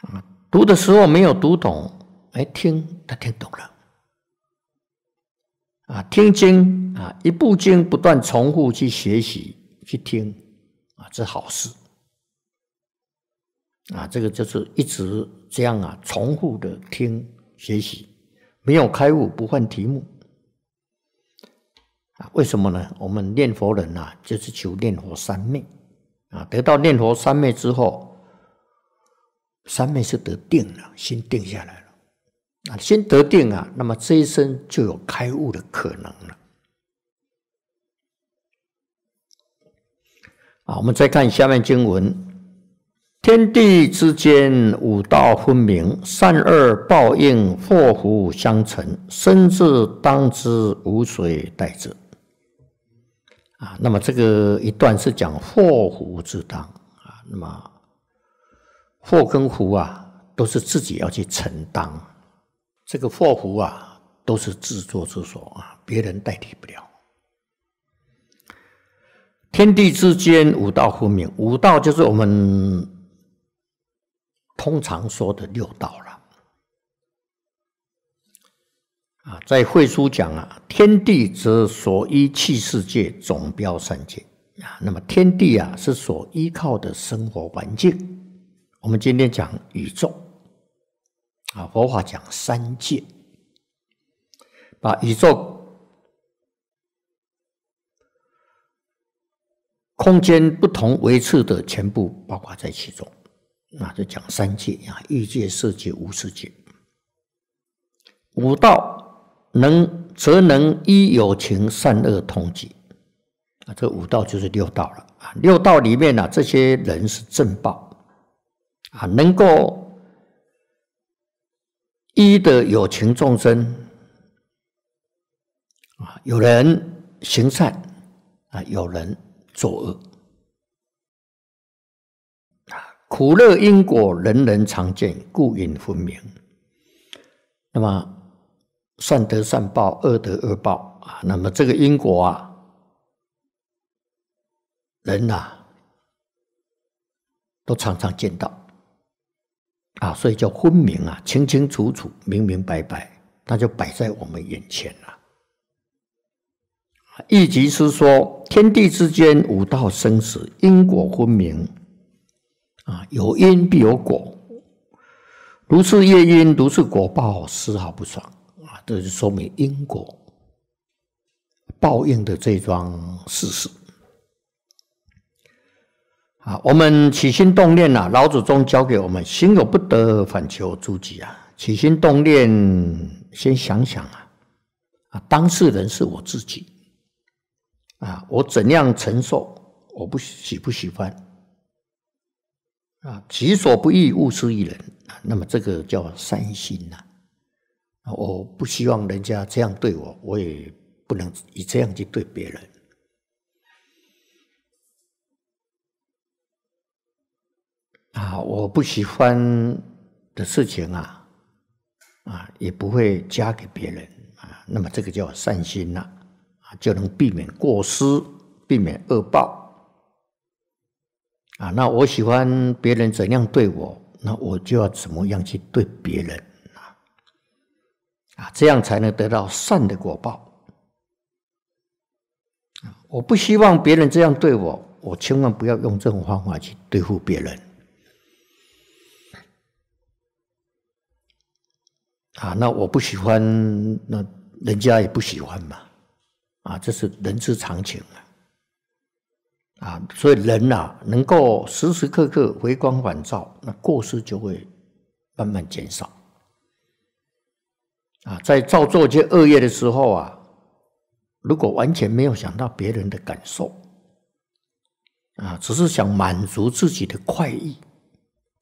啊。读的时候没有读懂，哎，听他听懂了啊。听经啊，一部经不断重复去学习。去听啊，这好事啊！这个就是一直这样啊，重复的听学习，没有开悟不换题目啊？为什么呢？我们念佛人呐，就是求念佛三昧啊。得到念佛三昧之后，三昧是得定了，心定下来了啊。心得定啊，那么这一生就有开悟的可能了。啊，我们再看下面经文：天地之间，五道分明，善恶报应，祸福相成，生字当知，无水代之。啊，那么这个一段是讲祸福之当啊，那么祸跟福啊，都是自己要去承担，这个祸福啊，都是自作自受啊，别人代替不了。天地之间，五道分明。五道就是我们通常说的六道了。啊，在慧书讲啊，天地则所依气世界总标三界啊。那么，天地啊是所依靠的生活环境。我们今天讲宇宙，啊，佛法讲三界，把宇宙。空间不同，维次的全部包括在其中。那就讲三界啊，欲界、色界、无色界。五道能则能依有情善恶同济啊，这五道就是六道了啊。六道里面呢，这些人是正报啊，能够依的有情众生啊，有人行善啊，有人。作恶苦乐因果人人常见，故应分明。那么善得善报，恶得恶报啊。那么这个因果啊，人呐都常常见到啊，所以叫分明啊，清清楚楚，明明白白，它就摆在我们眼前了。一即是说，天地之间，五道生死，因果分明啊！有因必有果，如是业因，如是果报，丝毫不爽啊！这就说明因果报应的这桩事实。啊，我们起心动念呐，老祖宗教给我们：心有不得，反求诸己啊！起心动念，先想想啊！啊，当事人是我自己。啊，我怎样承受？我不喜不喜欢？啊，己所不欲，勿施于人。啊，那么这个叫善心呐。我不希望人家这样对我，我也不能以这样去对别人。啊，我不喜欢的事情啊，啊，也不会加给别人啊。那么这个叫善心呐。就能避免过失，避免恶报啊！那我喜欢别人怎样对我，那我就要怎么样去对别人啊啊！这样才能得到善的果报我不希望别人这样对我，我千万不要用这种方法去对付别人啊！那我不喜欢，那人家也不喜欢嘛。啊，这是人之常情啊！啊，所以人呐，能够时时刻刻回光返照，那过失就会慢慢减少。啊，在造作些恶业的时候啊，如果完全没有想到别人的感受，啊，只是想满足自己的快意，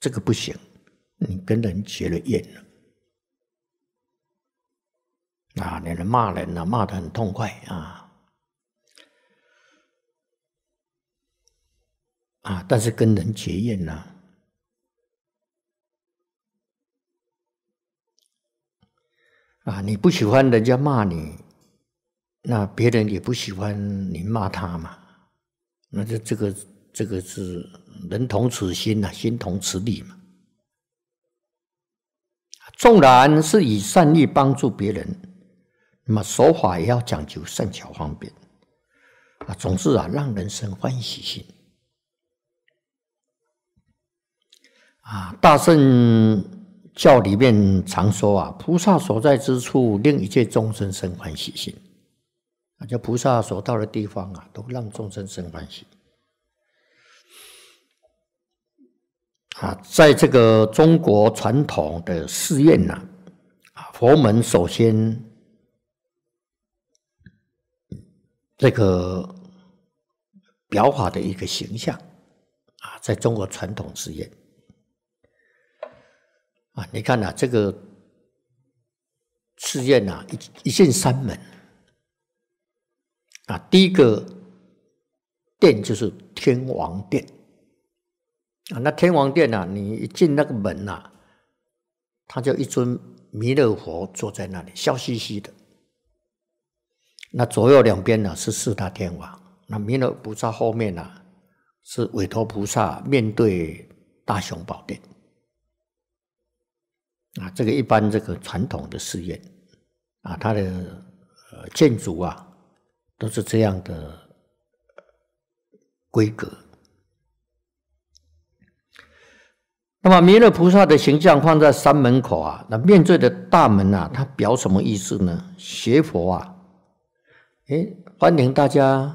这个不行，你跟人结了怨了。啊，那人骂人呢，骂得很痛快啊！啊，但是跟人结怨呢？啊，你不喜欢人家骂你，那别人也不喜欢你骂他嘛？那这这个这个是人同此心呐，心同此理嘛。纵然是以善意帮助别人。那么手法也要讲究善巧方便，啊，总之啊，让人生欢喜心。啊，大圣教里面常说啊，菩萨所在之处，令一切众生生欢喜心。啊，就菩萨所到的地方啊，都让众生生欢喜。啊，在这个中国传统的寺院呐，啊，佛门首先。这个表法的一个形象啊，在中国传统寺院啊，你看呐，这个寺院呐，一一进三门啊，第一个殿就是天王殿啊，那天王殿呐，你一进那个门呐，他就一尊弥勒佛坐在那里，笑嘻嘻的。那左右两边呢是四大天王，那弥勒菩萨后面呢是韦陀菩萨，面对大雄宝殿。啊，这个一般这个传统的寺院啊，它的建筑啊都是这样的规格。那么弥勒菩萨的形象放在山门口啊，那面对的大门啊，它表什么意思呢？学佛啊。哎，欢迎大家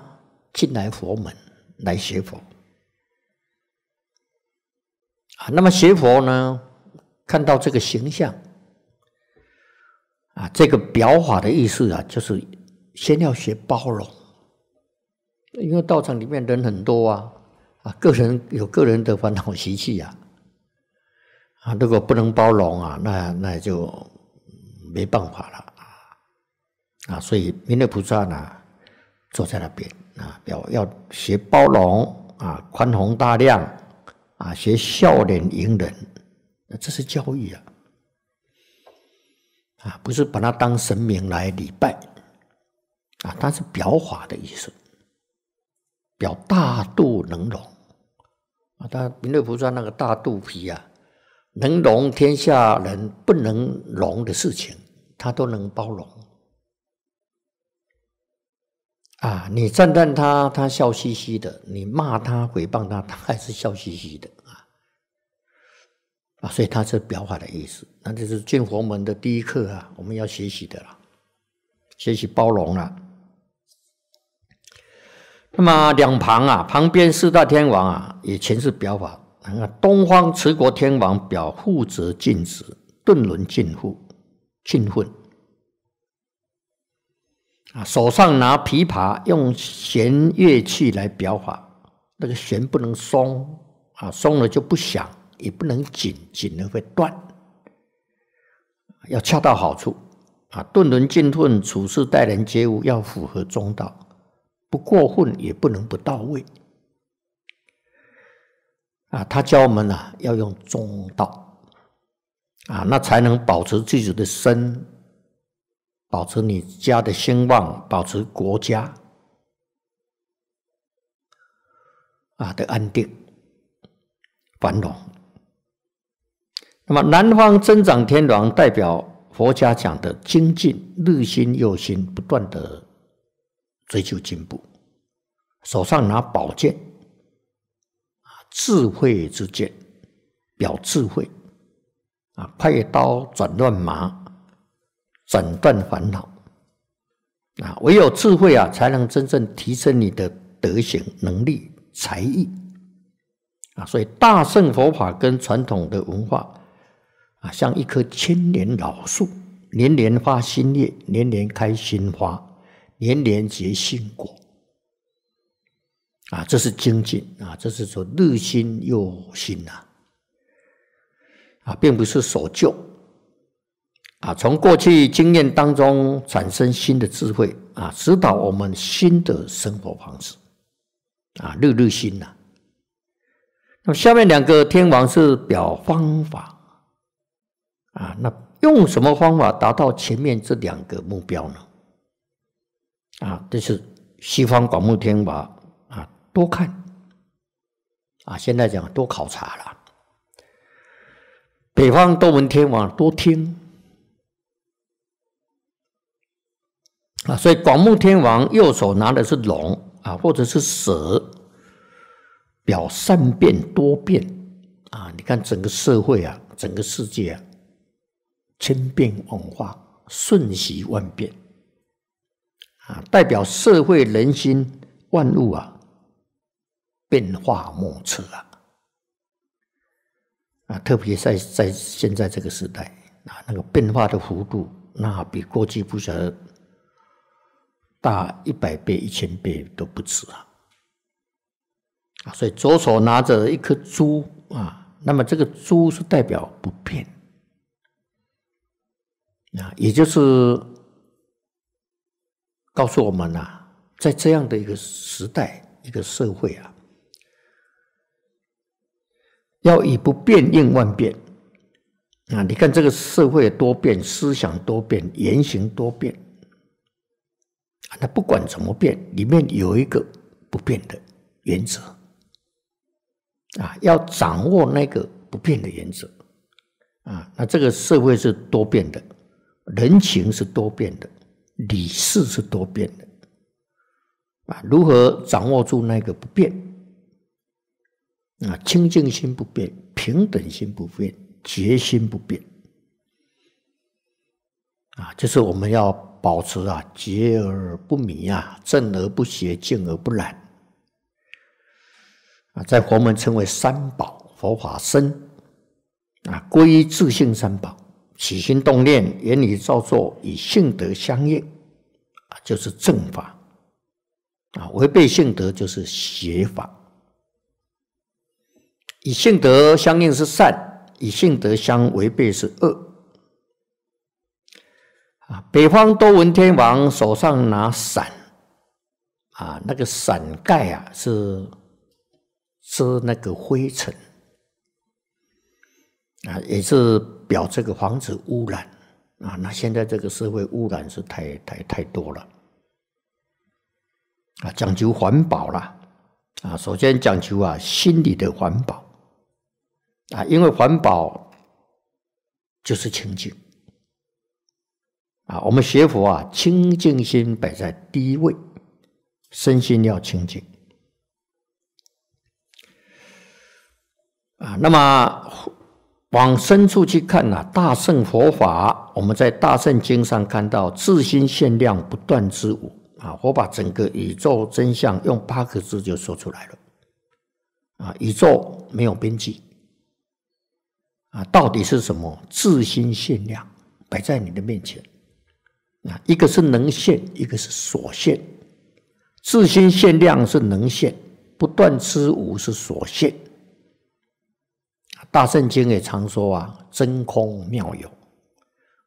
进来佛门来学佛啊！那么学佛呢，看到这个形象啊，这个表法的意思啊，就是先要学包容，因为道场里面人很多啊，啊，个人有个人的烦恼习气呀，啊，如果不能包容啊，那那就没办法了。啊，所以弥勒菩萨呢，坐在那边啊，表要学包容啊，宽宏大量啊，学笑脸迎人，这是教育啊，啊，不是把他当神明来礼拜啊，他是表法的意思，表大度能容啊，他弥勒菩萨那个大肚皮啊，能容天下人不能容的事情，他都能包容。啊，你赞叹他，他笑嘻嘻的；你骂他、诽谤他，他还是笑嘻嘻的啊！啊，所以他是表法的意思。那就是进佛门的第一课啊，我们要学习的啦，学习包容啊。那么两旁啊，旁边四大天王啊，也全是表法啊。东方持国天王表护则尽职，顿轮尽护，尽护。啊，手上拿琵琶，用弦乐器来表法。那个弦不能松啊，松了就不响；也不能紧紧了会断，要恰到好处啊。顿轮进退、处事待人接物，要符合中道，不过分也不能不到位。啊，他教我们呢，要用中道啊，那才能保持自己的身。保持你家的兴旺，保持国家啊的安定繁荣。那么，南方增长天王代表佛家讲的精进，日新又新，不断的追求进步。手上拿宝剑啊，智慧之剑，表智慧啊，快刀斩乱麻。斩断烦恼啊，唯有智慧啊，才能真正提升你的德行、能力、才艺啊。所以大圣佛法跟传统的文化啊，像一棵千年老树，年年发新叶，年年开新花，年年结新果啊。这是精进啊，这是说日新又新呐啊，并不是守旧。啊，从过去经验当中产生新的智慧啊，指导我们新的生活方式啊，日日新啊。那么下面两个天王是表方法啊，那用什么方法达到前面这两个目标呢？啊，这是西方广目天王啊，多看啊，现在讲多考察了。北方多闻天王多听。啊，所以广目天王右手拿的是龙啊，或者是蛇，表善变多变啊。你看整个社会啊，整个世界啊，千变万化，瞬息万变啊，代表社会人心万物啊，变化莫测啊啊！特别在在现在这个时代啊，那个变化的幅度，那比过去不晓得。大一百倍、一千倍都不止啊！啊，所以左手拿着一颗珠啊，那么这个珠是代表不变啊，也就是告诉我们呐，在这样的一个时代、一个社会啊，要以不变应万变啊！你看这个社会多变，思想多变，言行多变。那不管怎么变，里面有一个不变的原则啊，要掌握那个不变的原则啊。那这个社会是多变的，人情是多变的，理事是多变的啊。如何掌握住那个不变？啊，清净心不变，平等心不变，决心不变。啊，就是我们要保持啊，洁而不迷啊，正而不邪，静而不染。啊，在佛门称为三宝，佛法僧啊，归依自性三宝，起心动念，言语造作，与性德相应，啊，就是正法。啊，违背性德就是邪法。以性德相应是善，以性德相违背是恶。啊，北方多闻天王手上拿伞，啊，那个伞盖啊是是那个灰尘，啊，也是表这个防止污染，啊，那现在这个社会污染是太太太多了，啊，讲究环保了，啊，首先讲究啊心理的环保，啊，因为环保就是清净。啊，我们学佛啊，清净心摆在第一位，身心要清净。啊，那么往深处去看呢，大圣佛法，我们在《大圣经》上看到自心限量不断之舞。啊，我把整个宇宙真相用八个字就说出来了。啊，宇宙没有边际。啊，到底是什么？自心限量摆在你的面前。一个是能现，一个是所现。自心限量是能现，不断之无是所现。大圣经也常说啊，真空妙有。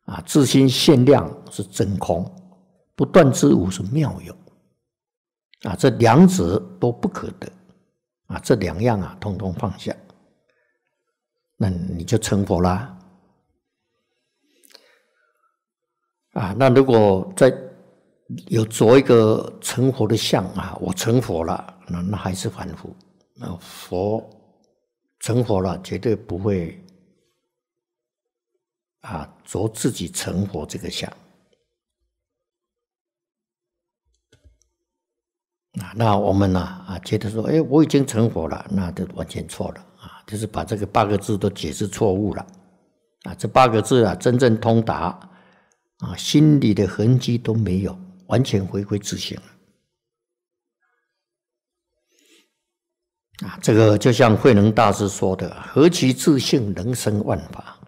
啊，自心限量是真空，不断之无是妙有。啊，这两者都不可得。啊，这两样啊，通通放下，那你就成佛啦。啊，那如果在有着一个成佛的相啊，我成佛了，那那还是凡夫。那佛成佛了，绝对不会啊着自己成佛这个相。啊，那我们呢啊，觉得说，哎，我已经成佛了，那就完全错了啊，就是把这个八个字都解释错误了啊。这八个字啊，真正通达。啊，心里的痕迹都没有，完全回归自信了。啊，这个就像慧能大师说的：“何其自信能生万法？”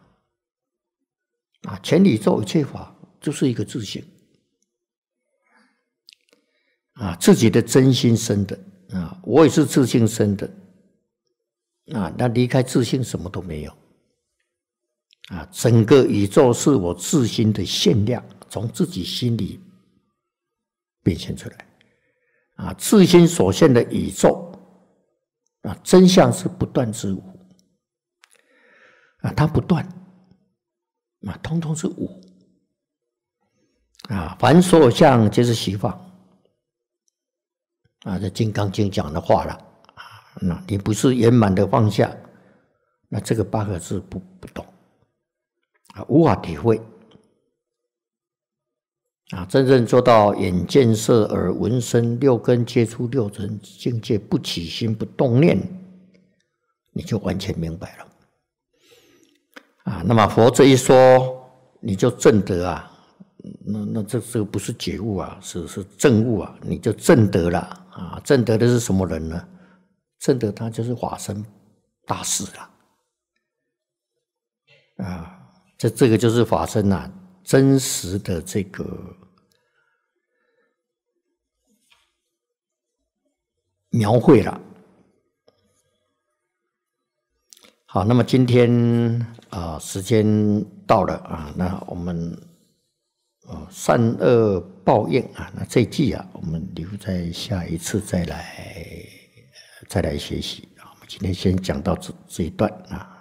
啊，全宇宙一切法就是一个自信。啊，自己的真心生的啊，我也是自信生的。啊，那离开自信，什么都没有。啊，整个宇宙是我自心的限量，从自己心里变现出来。啊，自心所现的宇宙，啊，真相是不断之无。啊，它不断，啊，通通是无。啊，凡所有相皆是虚妄。啊，这《金刚经》讲的话了。啊，那你不是圆满的放下，那这个八个字不不懂。啊，无法体会啊！真正做到眼见色、耳闻声，六根接触六尘境界，不起心不动念，你就完全明白了。啊，那么佛这一说，你就正得啊！那那这这个不是觉悟啊，是是正悟啊！你就正得了啊！正得的是什么人呢？正得他就是法身大士了啊！这这个就是法身呐，真实的这个描绘了。好，那么今天啊，时间到了啊，那我们，哦，善恶报应啊，那这季啊，我们留在下一次再来，再来学习啊。我们今天先讲到这这一段啊。